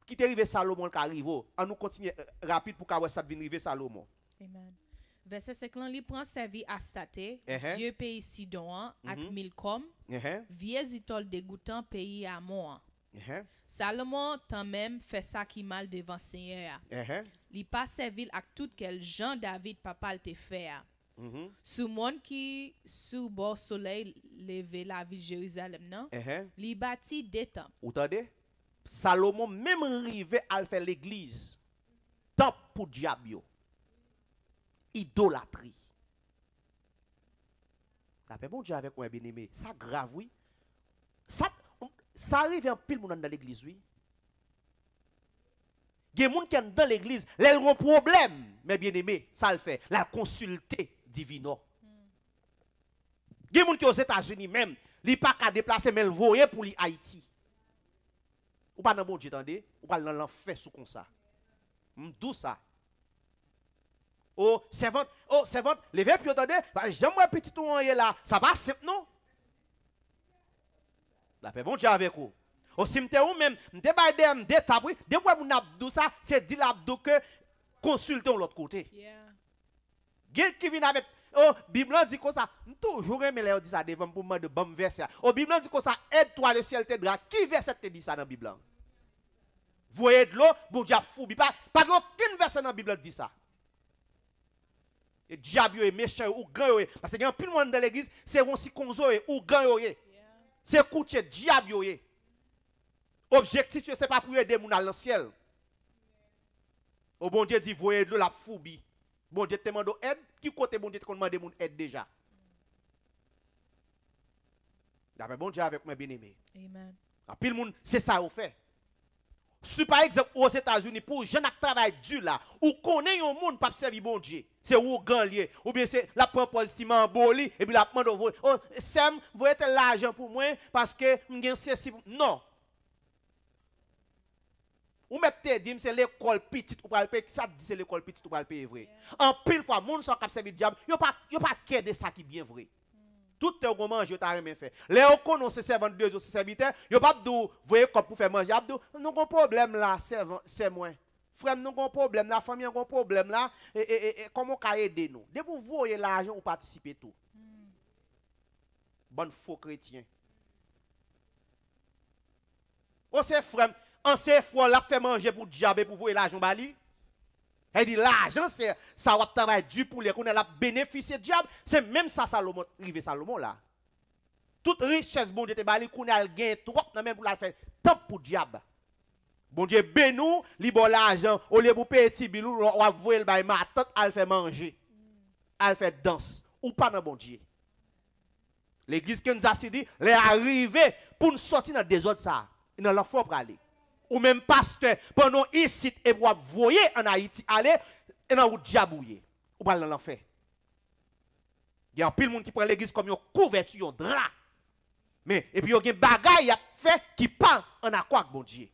A: qui est arrivé Salomon qui arrive on oh. nous continuer euh, rapide pour qu'avoir ça devienne arrivé Salomon
B: amen Verset 5 lan li prend servi à à uh-huh. Dieu pays Sidon à hein, mm-hmm. Milcom uh-huh. vieux -hmm. dégoûtant pays hein. Uh-huh. Salomon Tant même fait ça qui mal devant Seigneur uh-huh. Il Uh-huh. Li pa ak tout quel jan David papal te fè mm-hmm. a. Uh-huh. Sou moun ki sou bo soley leve la vil Jerizalem nan, li des detan.
A: Ou tade? Salomon même rive à faire l'église. Temple pour diabyo. Idolatri. Tape bon di avèk wè bien Sa Ça grave Oui? Ça ça arrive en pile monde dans l'église, oui. Il y a des qui sont dans l'église, les ont problème, mais bien aimé, ça le fait. La consulter divino. Oh. Il y a des qui aux États-Unis même, ils pas qu'à déplacer, mais ils voient pour Haïti. Ou pas dans bon Dieu, attendez, ou pas dans l'enfer sous comme ça. Hum, d'où ça? Oh, servante, oh, servante, levez puis attendez, bah, j'aimerais petit tout là, ça va simple, non? La paix bon Dieu avec vous. Au cimetière ou même, m'te baïde, de dès de quoi moun ça, c'est dit l'abdou que consultez l'autre côté. Yeah. qui vient avec Oh, Bible dit comme ça. Toujours aimé les dit ça devant pour moi de bon verset. Oh, Bible dit comme ça, aide-toi le ciel dra, Qui verset te dit ça dans la Bible? Voyez de l'eau, bon Dieu fou, pas pas aucun verset dans la Bible dit ça. Et diable est méchant ou grand parce qu'il y a un peu de monde dans l'église, c'est aussi conzo ou grand c'est coûter diable. Objectif, ce n'est pas pour aider les gens dans le ciel. Au bon Dieu dit, voyez de la phobie Bon Dieu te demande aide. Qui côté bon Dieu te demande mon aide déjà? D'après bon Dieu avec mes bien-aimés. Amen. Ah, monde, c'est ça qu'on fait. Si par exemple aux États-Unis, pour gens qui travaillent dur là, ou connaît un monde pas servir bon Dieu, c'est ou grand ou bien c'est la prend en boli et puis la demande vous oh vous êtes l'argent pour moi parce que vous m'gain ceci non. Vous mettez dit c'est l'école petite ou pas payer ça dit c'est l'école petite ou pas payer vrai. En pile fois monde qui cap servir diable, ils pas a pas de ça qui bien vrai tout est qu'on mange, t'ai rien fait. Les connaissent se servants de Dieu, ces serviteurs, yo pas e, e, e, de voyez comme pour faire manger. Abdou, non gon problème là, c'est moi. Frère, nous avons un problème, la famille a un problème là, et, comment on aider nous? Dès pour vous voyez l'argent, ou participer tout. Bonne faux chrétien. On c'est frère, en ces fois, l'a fait manger pour diable pour vous l'argent bali. Elle dit l'argent, c'est ça va travailler du poulet qu'on a bénéficié du diable. C'est même ça, Salomon, rivé Salomon là. Toute richesse, bon Dieu, te balé, qu'on a gagné trop, non même pour la faire tant pour diable. Bon Dieu, ben nous libons l'argent, au lieu pour payer petit on va voir le bail, ma tante, elle fait manger, elle fait danse, ou pas dans bon Dieu. L'église qui nous a dit, elle est arrivée pour nous sortir dans des autres ça, dans l'enfant pour aller ou même pasteur, pendant ici et vous voyez en Haïti, aller et dans route diabouillé. Ou pas dans l'enfer. Il y a un de monde qui prend l'église comme une couverture, un drap. Mais, et puis, il y a des bagailles fait qui parlent en accord avec bon Dieu.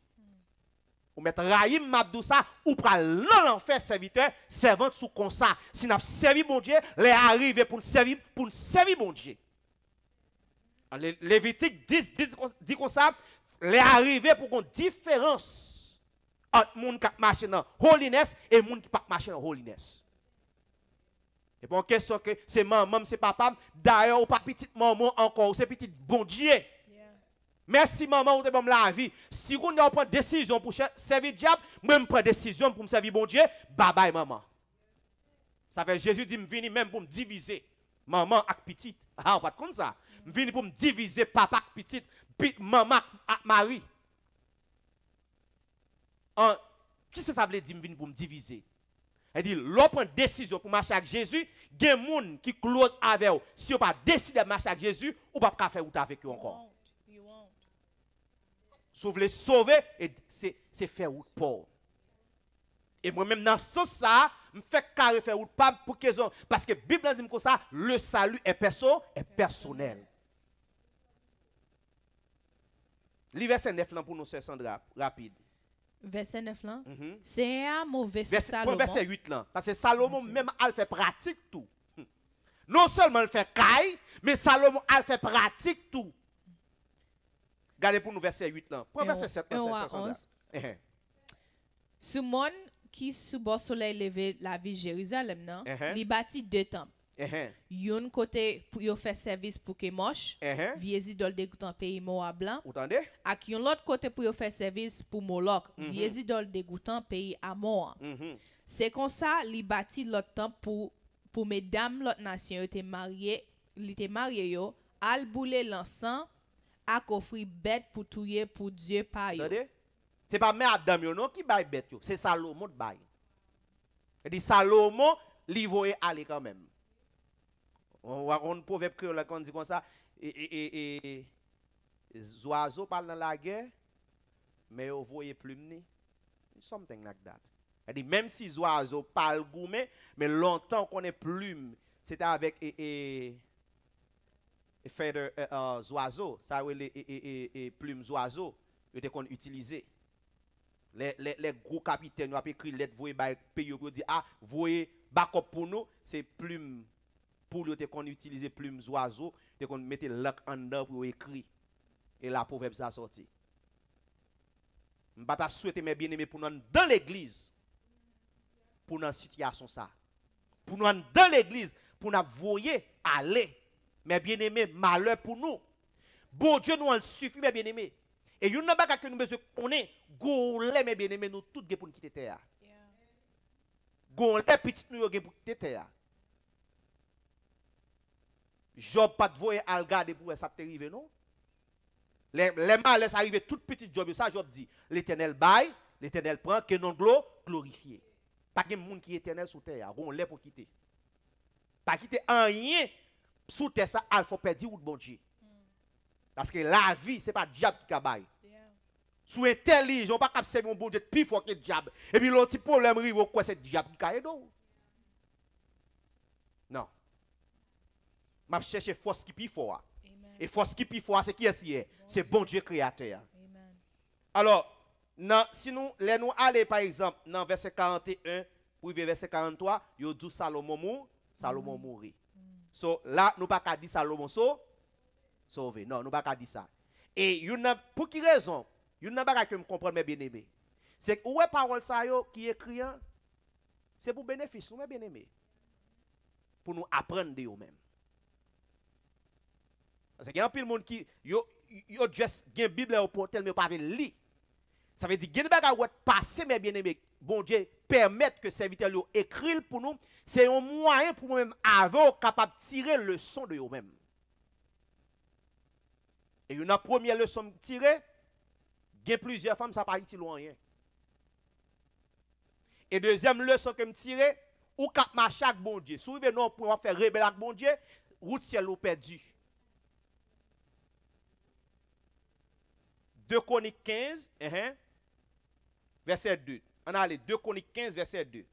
A: Ou mettre Raïm Mabdoussa, ou prendre l'enfer serviteur, servante sous comme ça. Si n'a servi bon Dieu, les arrivé pour servir, pour servir bon Dieu. Lévitique 10, 10, dit comme ça, L'arrivée pour qu'on différence entre les gens qui marchent dans holiness et les gens qui ne marchent pas dans holiness. Et bon, question que c'est maman, c'est papa, d'ailleurs, ou pas petite maman encore, c'est petite bon Dieu. Merci maman, ou de la vie. Si vous n'avez pas de décision pour servir diable, même pas une décision pour me servir bon Dieu, bye bye maman. Ça fait Jésus dit, me venir même pour me diviser. Maman avec petite. Ah, on pas comme ça vini pour me diviser papa petite, maman Marie. En, qui que ça veut dire vini pour me diviser Elle dit l'on prend décision pour marcher avec Jésus, des gens qui close avec vous. Si on pas décider de marcher avec Jésus, ou pas faire ou avec eux encore. Si vous voulez sauver, c'est faire route pour. Et moi-même, dans ce sens, ça, je fais carré faire route pas pour qu'ils Parce que la Bible dit que ça, le salut est perso, est personnel. livre verset 9 là pour nous, c'est Sandra, rapide.
B: Verset 9 là. Mhm. C'est un mauvais verset, Salomon. Verset 8 là. Parce que Salomon même, elle fait
A: pratique tout. Hmm. Non seulement elle fait caille, mais Salomon, elle fait pratique tout. Regardez pour nous verset 8 là. verset 7 là, Sandra.
B: Ce monde qui sous beau soleil levé la vie Jérusalem, eh, eh. Il bâtit deux temples. Yon côté pour faire service pour que moche, vieilles idoles dégoûtant pays moa blanc. Entendez? Ak yon l'autre côté pour faire service pour Moloch, mhm. vieilles idoles dégoûtant pays Amor. C'est mhm. comme ça li bâti l'autre temps pour pour mesdames l'autre nation étaient mariées, li étaient marié yo, al bouler l'encens ak offri bête pour touyer pour Dieu par yo. C'est pas mère Adam
A: yo non qui bail bête yo, c'est Salomon bail. Et dit Salomon li voulait aller quand même. On pou vep kè, lakon di kon sa, e, e, e, e, zwazo pal nan la gen, me yo voye plume ni. Something like that. Mèm si zwazo pal goume, me lontan kon e plume, se ta avek e, e, e, e fèder zwazo, sa wele e, e, e, e, plume zwazo, yote kon utilize. Le, le, le, le go kapite nou api kri let voye bay, pe yo go di, a, voye bakop pou nou, se plume, poule, qu'on te kon plumes oiseaux, te qu'on mette lac en dedans pour écrire. Et la proverbe ça sorti. M'bata souhaiter mes bien-aimés pour nous dans l'église pour nous situation ça. Pour nous dans l'église pour nous voyer aller. Mes bien-aimés, malheur pour nous. Bon Dieu nous en suffit mes bien-aimés. Et une baga que nous besoin on est goulé mes bien-aimés nous toutes pour nous quitter terre. goulé petit nous pour quitter terre. Job pas de voyer à regarder pour ça arrive non? Les, les malaises arrivent, tout petit job, ça Job dit, l'éternel bail, l'éternel prend, que non glo, glorifié. Pas de monde qui est éternel sous terre, on l'est pour quitter. Pas quitter un rien sous terre, ça, il faut perdre ou de bon Dieu. Parce que la vie, ce n'est pas diable qui bail. Yeah. Sous intelligence, pas observer un bon Dieu plus fort que diable. Et puis l'autre problème, il quoi c'est le diable qui oh? Non m'a cherché force qui plus fort. Et force qui plus fort, c'est qui est-ce eh? C'est bon Dieu créateur. Alors, si nous, les nous allons, par exemple, dans verset 41, pour verset 43, il dit Salomon mou, Salomon mm. mourit. Mm. So, là, nous pas dire Salomon so, sauvé. Non, nous pas dire ça. Et pour qui raison? Il n'a pas que me comprendre mes bien-aimés. C'est que est parole ça yo qui écrit c'est pour bénéfice nous mes bien-aimés. Pour nous apprendre de eux-mêmes. Parce qu'il y a un peu de monde qui yo yo juste gain Bible au portel mais pas li. Ça veut dire gain pas ou passer mes bien-aimés. Bon Dieu permettre que serviteur yo écrit pour nous, c'est un moyen pour nous même avant capable tirer le son de eux même Et une première leçon tirée, a plusieurs femmes ça pas utile loin hein. Et deuxième leçon que me tirer, ou cap marcher avec bon Dieu. Souvent non pour faire rebelle avec bon Dieu, route ciel perdu. De konik 15, verset 2. An ale, de konik 15, verset 2.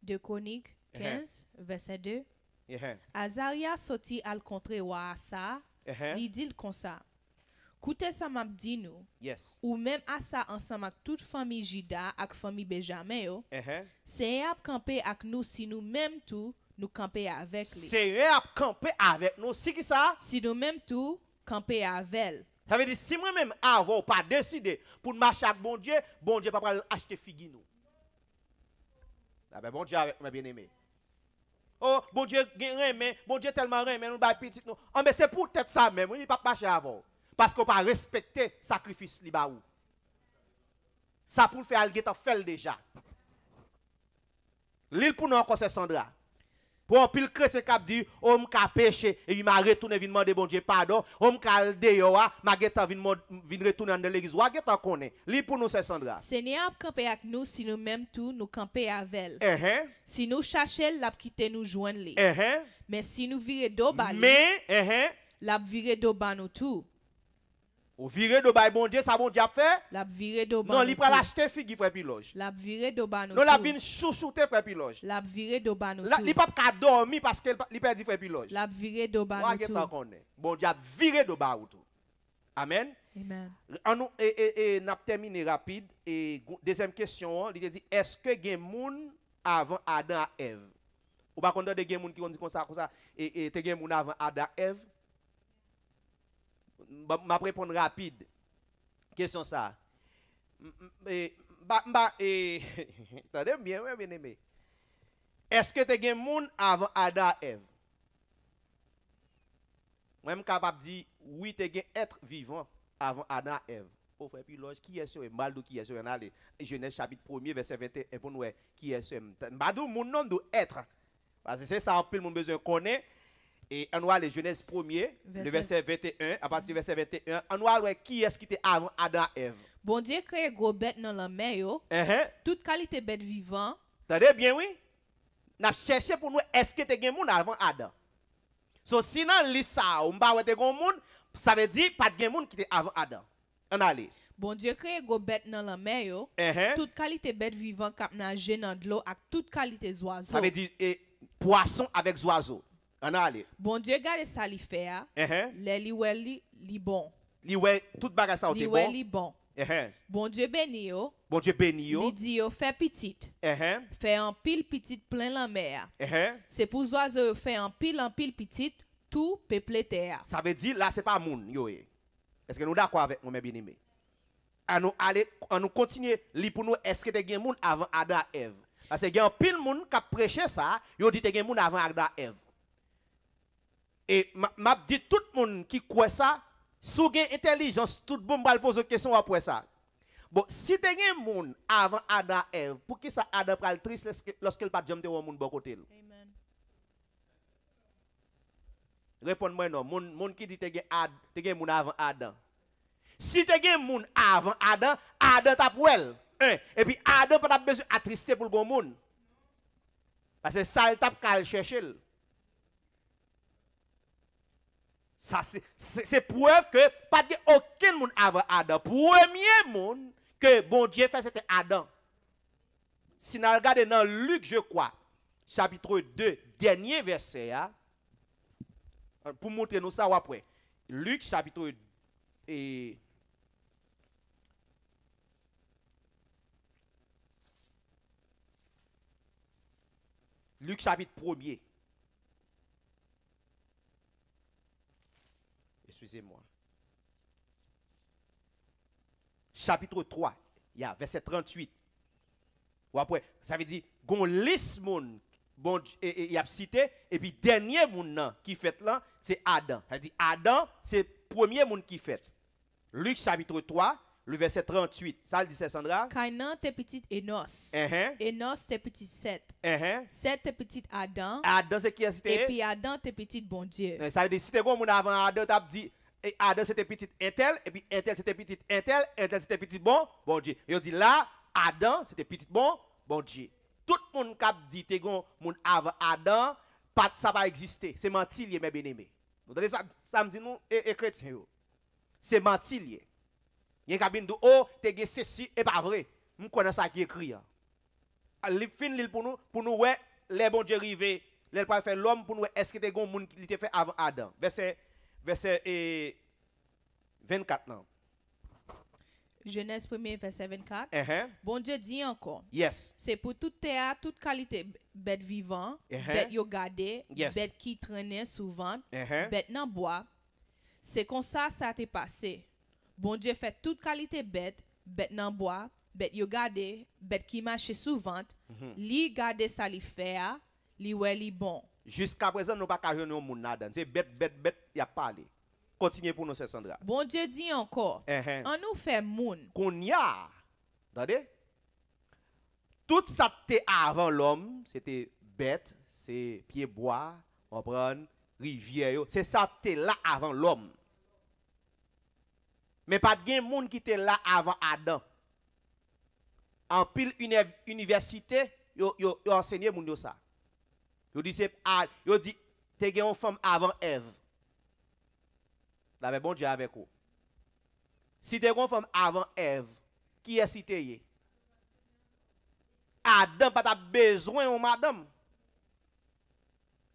B: De konik 15, verset 2. Uh-huh. Azaria soti al kontre wa asa, ni uh-huh. dil konsa. Koute samap di nou, ou men asa ansamak tout fami jida ak fami bejame yo, uh-huh. se e ap kampe ak nou si nou menm tou, nous camper avec lui. C'est a camper avec nous. Si qui ça? Si nous même tout camper
A: avec Ça veut dire si moi-même avant pas décidé pour marcher avec bon Dieu, bon Dieu pas acheter la nous. Ah ben bon Dieu avec mes bien-aimés. Oh, bon Dieu, mais bon Dieu tellement mais nous bail petit nous. Ah, mais c'est pour être ça même, il pas marcher avant parce qu'on pas respecter sacrifice li Ça pour faire alguet en fait déjà. L'île pour nous encore c'est Sandra. Pour un pile chrétien qui dit, on m'a péché, et il m'a retourné, vient demander bon Dieu pardon, on ah, m'a aldé, m'a guetta, vient retourner dans l'église, ou a guetta connaît. pour nous, c'est Sandra.
B: Seigneur, camper avec nous, si nous même tout, nous camper avec elle. Eh, hein? Si nous cherchons, l'a quitté nous joindre. Eh, hein? Mais si nous virer d'eau, Mais, eh, hein? l'a virer d'eau, nous tout. Ou viré de bail bon Dieu, sa bon Dieu a fait. La viré de Non, il peut l'acheter figue frère Piloge. La viré de ban Non, la vin
A: chouchouter frère Piloge. La viré de ban Il il pas dormir parce qu'elle il perd frère Piloge. La viré de ban Moi pas Bon Dieu a viré de ou tout. Amen. Amen. et et n'a terminé rapide et deuxième question, il hein. dit est-ce que des moun avant Adam et Ève? Ou pas qu'on de des gens qui ont dit comme ça comme ça et y a gen moun avant Adam et Ève? m'a répondre rapide. Question ça. Attendez bien, bien aimé. Est-ce que tu as monde avant Adam et Ève? Moi, je suis capable de dire, oui, tu as être vivant avant Adam et Eve. Au frère, puis qui est ce? mal qui est sur allez, Genèse chapitre 1 verset 21, pour nous, qui est ce Badou, mon nom doit être. Parce que c'est ça, en le mon besoin connaît. Et on voit les Genèse 1er, le verset 21, à partir du verset 21, on voit qui est-ce qui était avant Adam et Ève.
B: Bon Dieu crée gros bête dans la mer, yo.
A: Uh-huh. toute qualité bête vivant. T'as bien, oui. N'a cherché pour nous, est-ce que était monde avant Adam? So, si lit ça, on va voir monde, ça veut dire
B: pas de monde qui était avant Adam. On allait. Bon Dieu crée gros bête dans la mer yo. Uh-huh. Toute qualité bête vivant cap nager dans l'eau avec toute qualité oiseau. Ça veut dire poisson avec oiseau. Bon Dieu garde ça li fait. L'éliouel uh le li li, li bon. Li tout baga sa ou te Li bon. Uh-huh. Bon Dieu béni yo.
A: Bon Dieu béni yo. Li di
B: yo fè petit. Eh eh. Fè an pil la mer. Se pou zoazo yo fè an pile an pil petit tout peuple terre.
A: Ça veut dire là c'est pas moun yo. Eh. Est-ce que nous d'accord avec mon bien aimé. À nous aller à nous continuer li pour nous est-ce que te gen moun avant Ada Eve? Parce que gen pile moun qui prêché ça, yo dit te gen moun avant Ada Eve. Et m'a dit tout le monde qui croit ça, sous gain intelligence, tout le monde va poser question après ça. Bon, si tu as un monde avant Adam et Eve, pour qui ça Adam pral triste lorsqu'il pas jamais de monde bon côté Amen. Réponds-moi non, Le monde qui dit tu as un monde avant Adam. Si tu as un monde avant Adam, Adam t'a pour elle. Et puis Adam pas besoin triste pour le monde. Parce que ça, il t'a qu'à chercher. Ça, c'est preuve que pas de aucun monde avant Adam. Premier monde que bon Dieu fait, c'était Adam. Si nous regardons dans Luc, je crois, chapitre 2, dernier verset, hein? pour montrer nous ça après. Luc, chapitre 2. Luc chapitre 1er. excusez-moi. Chapitre 3, il y a verset 38. Ou après, ça veut dire, gon bon, et a cité, et puis dernier monde qui fait là, c'est Adam. Ça veut dire, Adam, c'est premier monde qui fait. Luc chapitre 3, le verset 38. Ça le dit, Sandra?
B: Cainan, tes petites Enos. Uh -huh. Enos, tes petit Seth. Uh-huh. Seth, tes petites Adam. Adam,
A: c'est qui est Et puis Adam,
B: tes petites bon Dieu.
A: Ça veut dire, si t'es bon, mon avant Adam, t'as dit, Adam, c'était petite Intel, et puis Intel, c'était petite Intel, Intel, c'était petit bon, bon Dieu. Et on dit là, Adam, c'était petite bon, bon Dieu. Tout le monde qui a dit, que bon, mon avant Adam, ça va exister. C'est menti, mes bien-aimés. Vous entendez ça, ça me dit, nous, et, chrétiens, c'est mentir. Il y a Gen qui dou, oh, te gen ceci, et pas vrai. Je connais ça qui écrit. Il fin pour nous, pour nous, ouais, les bons Dieu arrivent. les pas fait l'homme pour nous, est-ce que te gon moun qui fait avant Adam. Verset, verset 24 e, non.
B: Genèse 1 verset 24. Uh-huh. Bon Dieu dit encore. Yes. C'est pour toute terre, toute qualité bête vivant, uh-huh. bête yo bête qui traînait souvent, uh-huh. bête bois. C'est comme ça ça t'est passé. Bon Dieu fait toute qualité bête, bête nan bois, bête yo gade, bête qui marche souvent, mm -hmm. li sa li fait, li bon.
A: Jusqu'à présent, nous pas qu'à au monde, C'est bête, bête, bête, y a parlé. Continuez pour nous, c'est Sandra. Bon Dieu dit encore, on uh-huh. nous fait moun. Qu'on y tout ça était avant l'homme, c'était bête, c'est pied bois, on prend rivière, c'est ça était là avant l'homme. Mais pas de monde qui était là avant Adam. En pile une université, ils yo enseigné moun yo ça. Yo dit tu es dit une femme avant Ève. La bon Dieu avec vous. Si t'es une femme avant Ève, qui est cité Adam pas besoin de madame.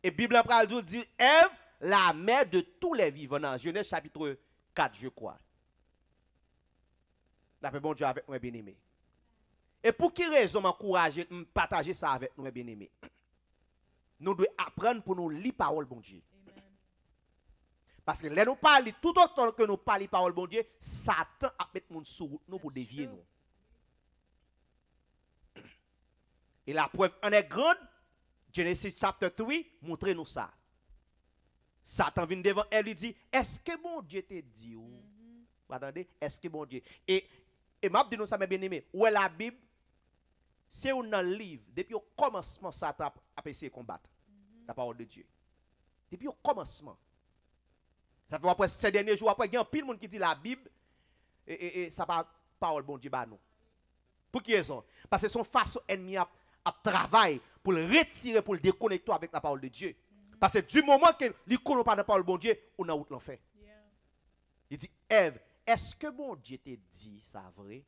A: Et Bible en dit Ève, la mère de tous les vivants. Genèse chapitre 4, je crois. La d'après bon Dieu avec nous, bien-aimé. Et pour qui raison m'encourager, partager ça avec nous, bien-aimé? Nous devons apprendre pour nous lire parole, bon Dieu. Parce que là, nous parlons, tout autant que nous parlons parole, bon Dieu, Satan a mis nous sur pour nous pour dévier nous. Et la preuve en est grande. Genesis chapter 3, montrez-nous ça. Satan vient devant elle, et dit, est-ce que mon Dieu te dit? Mm-hmm. Vous attendez, est-ce que mon Dieu? Et et m'a dit nous ça, mes bien-aimés, où est la Bible? C'est un livre, depuis le commencement, Satan a essayé de combattre mm-hmm. la parole de Dieu. Depuis le commencement. ces derniers jours, il y a un pile de monde qui dit la Bible, et, ça et ça la parole de Dieu, bah, nous. Pour qui raison? Parce que son face ennemi a à pour le retirer, pour le déconnecter avec la parole de Dieu. Mm-hmm. Parce que du moment que l'icône pas de parole bon Dieu, on a out l'enfer. Il dit, Ève, est-ce que bon Dieu t'a dit ça vrai?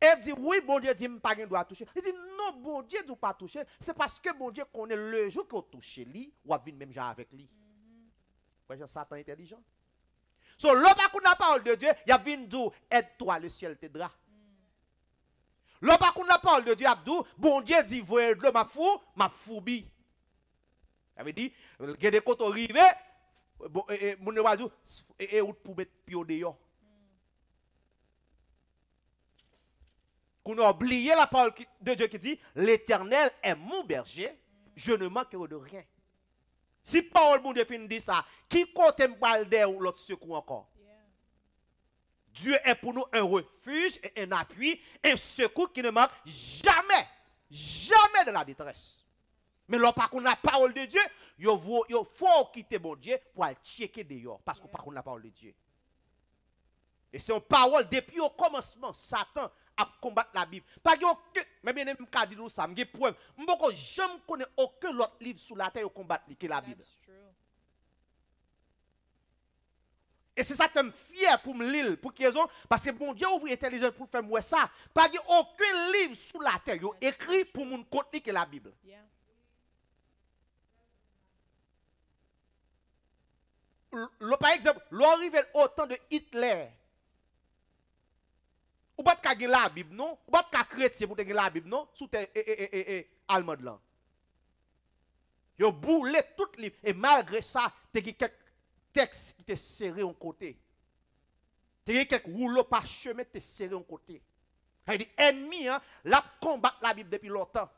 A: Elle dit, oui, bon Dieu dit, pas ne doit toucher. Il dit, non, bon Dieu ne doit pas toucher. C'est parce que bon Dieu connaît le jour qu'on touche lui, ou a même genre avec lui. Mm -hmm. Satan intelligent. So, l'autre coup la parole de Dieu, il a venu dire, aide-toi, le ciel t'aidera. Mm. L'autre coup la parole de Dieu, Abdou, bon Dieu dit, voyez-le, ma fou, ma foubi. Il veut dire, il y des et mon et route pour qu'on a oublié la parole de Dieu qui dit l'éternel est mon berger je ne manquerai de rien si Paul mon Dieu dit ça qui compte me ou l'autre secours encore Dieu est pour nous un refuge et un appui, un secours qui ne manque jamais, jamais de la détresse. Mais lorsqu'on pas la parole de Dieu, il faut quitter bon Dieu pour aller checker dehors parce qu'on n'a pas la parole de Dieu. Et c'est une parole depuis au commencement, Satan a combattu la Bible. Pas mais bien même jamais connais aucun autre livre sur la terre qui combat que la Bible. Et c'est ça que je suis fier pour me lire. Pour Parce que bon Dieu ouvre l'intelligence pour faire moi ça. Pas aucun livre sur la terre écrit pour me contenir que la Bible. par exemple, l'arrivée au temps de Hitler, ou pas de la Bible, non Ou pas de chrétien pour la Bible, non Sous terre allemande là. Ils ont tout livre. Et malgré ça, tu as quelques textes qui te serré en côté. Tu as quelques rouleaux par chemin te serré en côté. Ça dit, ennemi, hein, l'a combattu la Bible depuis longtemps.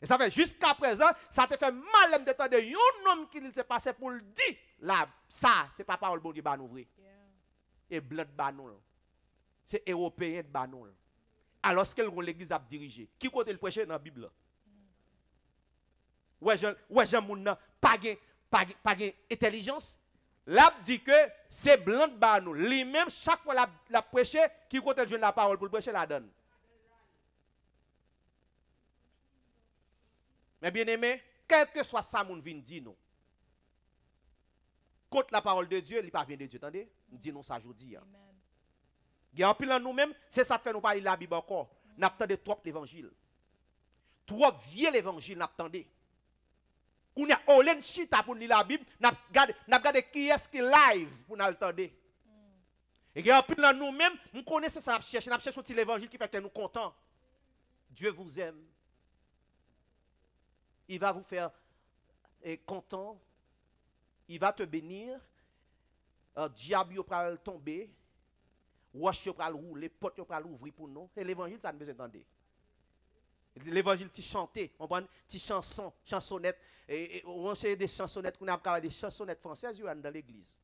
A: Et ça fait jusqu'à présent, ça te fait mal de temps de un homme qui s'est passé pour le dire là, ça, c'est pas parole bon Dieu nous ouvrir. Et blanc banon. C'est européen de banon. Alors ce qu'elle l'église a diriger, qui côté le prêcher dans la Bible mm. Où est-ce ouais, Jean Mouna, pas gain, pas intelligence. la dit que c'est blanc banon. Lui-même, chaque fois la, la prêcher, qui côté de la parole pour le prêcher la donne. Mais bien aimé, quel que soit ça, mon vient dire nous contre la parole de Dieu, il ne parvient de Dieu. Attendez, dis non ça aujourd'hui. Hein. Il y a un pile nous-mêmes, c'est ça qui fait nous parler de la Bible encore. Mm. Nous attendons trop l'évangile. Trop vieux l'évangile, nous attendons. Quand nous avons chita pour lire la Bible, nous regardons qui est-ce qui est live pour nous attendre. Mm. Et il y a un pile nous-mêmes, nous connaissons ça, nous cherchons, nous l'évangile qui fait que nous content Dieu vous aime. Il va vous faire et eh, content il va te bénir, euh, Diable, diable va tomber, Wash va rouler, porte va ouvrir pour nous. Et l'évangile, ça ne besoin d'entendre. L'évangile, tu chanter. on prend des chansons, chansonnettes, on sait des chansonnettes, on a des chansonnettes françaises dans l'église.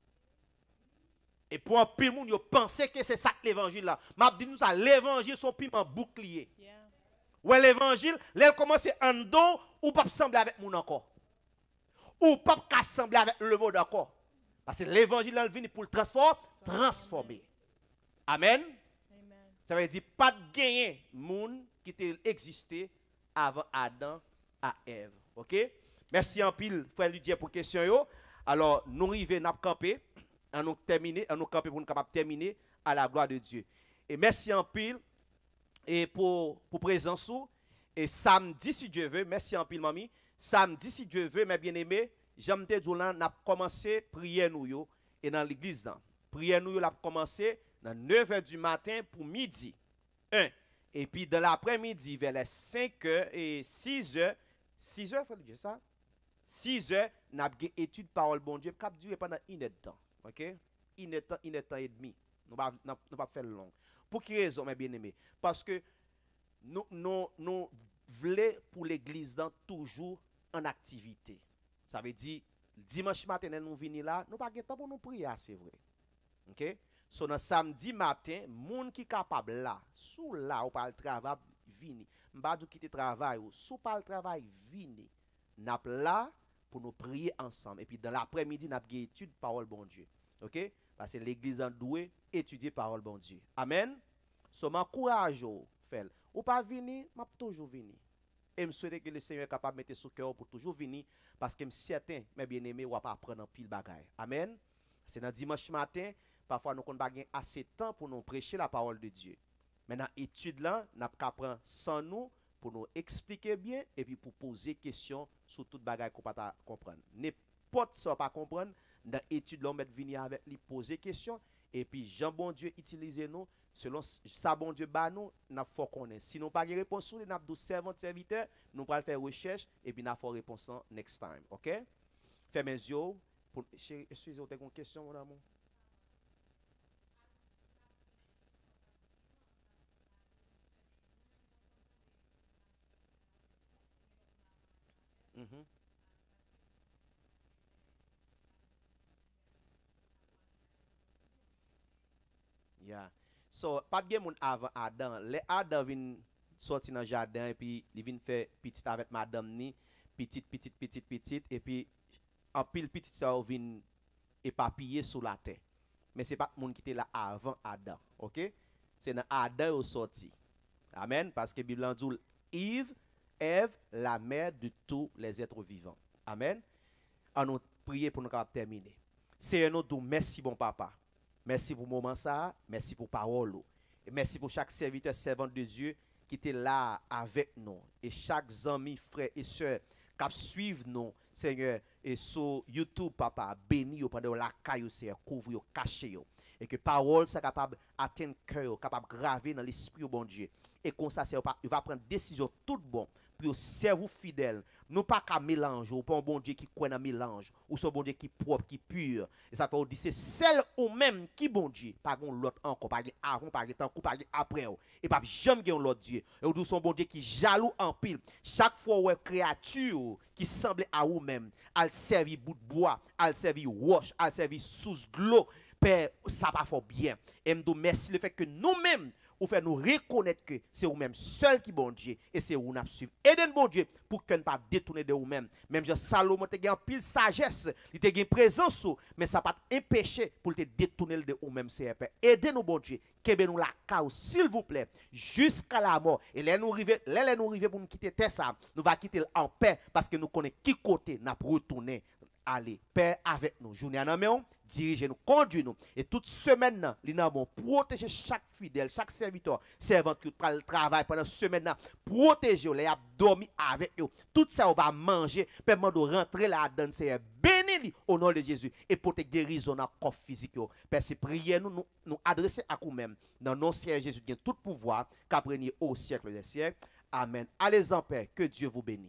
A: Et pour un pire monde, ils pensaient que c'est ça que l'évangile là. Mais dis nous ça, l'évangile son piment bouclier. Ou l'évangile, là, commence en don ou pas sembler avec mon encore ou pas qu'assembler avec le mot d'accord. Parce que l'évangile est venu pour le transformer. transformer. Amen. Ça veut dire pas de gagner monde qui existé avant Adam à Ève. OK Merci en pile frère pour question yo. Alors nous arrivons à camper, à nous terminer, à nous camper pour nous terminer à la gloire de Dieu. Et merci en pile et pour pour présence et samedi si Dieu veut, merci en pile mamie. Samedi, si Dieu veut, mes bien-aimés, j'aime te dire là, n'a commencé prier nous et dans l'église Prier nous yo commencé dans 9h du matin pour midi. 1. Et puis dans l'après-midi vers les 5h et 6h, 6h faut dire ça. 6h n'a étude parole bon Dieu cap durer pendant une heure de OK? Une heure et demi. Nous pas pas faire long. Pour qui raison mes bien-aimés Parce que nous nous voulons pour l'église dans toujours en activité. Ça veut dire, dimanche matin, nous venons là, nous pas temps pour nous prier, c'est vrai. OK? So, dans samedi matin, monde qui capable là, sous là, ou pas le travail, vini. Mbadou te travail, ou sous pas le travail, vini. Nap là, pour nous prier ensemble. Et puis, dans l'après-midi, nous avons étude parole bon Dieu. OK? Parce que l'église en doué, étudier parole bon Dieu. Amen. So, m'encourage, ou pas vini, m'a toujours vini. Et je souhaite que le Seigneur soit capable de mettre sur cœur pour toujours venir. Parce que certain, mes bien-aimés, ne va pas apprendre en pile bagaille. Amen. C'est dans dimanche matin, parfois nous n'avons pas assez de temps pour nous prêcher la parole de Dieu. Mais dans l'étude là, nous avons sans nous pour nous expliquer bien et puis pour poser questions sur toute bagaille qu'on pas comprendre. N'importe ça pas comprendre, dans l'étude là, on venir avec lui poser questions et puis Jean bon Dieu utilisez nous Selon sa bon dje ba nou, nap fò konen. Sinon pa li reponsyon, nap do servant servite, nou pa li fè rechèche, ebi nap fò reponsyon next time. Ok? Fè men zyo, chèri, eswe zyo te kon kèsyon, moun amou. Ya. Ya. So, pas de monde avant Adam. Les Adam vient sortir dans le jardin et puis il vient faire petit avec madame ni. Petit, petit, petit, petit. Et puis, en pile petit, ça viennent épapillé sur la terre. Mais ce n'est pas de monde qui était là avant Adam. Ok? C'est Adam qui est sorti. Amen. Parce que la Bible dit Yves, Eve, la mère de tous les êtres vivants. Amen. On nous prier pour nous terminer. un nous merci, bon papa. Merci pour le moment ça. Merci pour la parole. merci pour chaque serviteur, servante de Dieu qui était là avec nous. Et chaque ami, frère et soeur qui suivent nous, Seigneur, et sur YouTube, Papa, béni pendant la caille, Seigneur, couvre, caché. Et que parole soit capable d'atteindre le cœur, capable de graver dans l'esprit, bon Dieu. Et comme ça, il va prendre décision toute bonne puis cerveau fidèle. Nous pas qu'à mélange, ou pas un bon Dieu qui croit dans mélange, ou son bon Dieu qui propre, qui pur. Et ça dire c'est celle ou même qui bon Dieu, pas l'autre encore, pas avant, pas tant pas après. Et pas jamais l'autre Dieu. Et ou son bon Dieu qui jaloux en pile. Chaque fois où une créature qui semble à vous même, elle servir bout de bois, elle servir roche, elle servir sous l'eau, Père, ça pas fort bien. Et nous merci le fait que nous-mêmes ou fait nous reconnaître que c'est vous-même seul qui bon Dieu et c'est vous nous suivre. Aidez bon Dieu pour que ne pas détourner de vous-même. Même si Salomon te en pile sagesse, il te une présence mais ça pas empêcher pour te détourner de vous-même CRP. Aidez nous bon Dieu, que nous la cause s'il vous plaît jusqu'à la mort et là, nous arrivons nous pour nous quitter ça, nous va quitter en paix parce que nous connaissons qui côté n'a retourné aller père avec nous. Journée en dirigez nous, conduis nous. Et toute semaine, nous protégez chaque fidèle, chaque serviteur, servante qui travaille le travail pendant semaine, protégez les abdominaux avec eux. Tout ça, on va manger, permet de rentrer là-dedans, c'est béni au nom de Jésus. Et pour te guérison dans corps physique, Père, c'est prier nous, nous, adresser à vous-même. Dans nos nom de Jésus, qui a tout pouvoir, qu'apprenez au siècle des siècles. Amen. Allez en Père, que Dieu vous bénisse.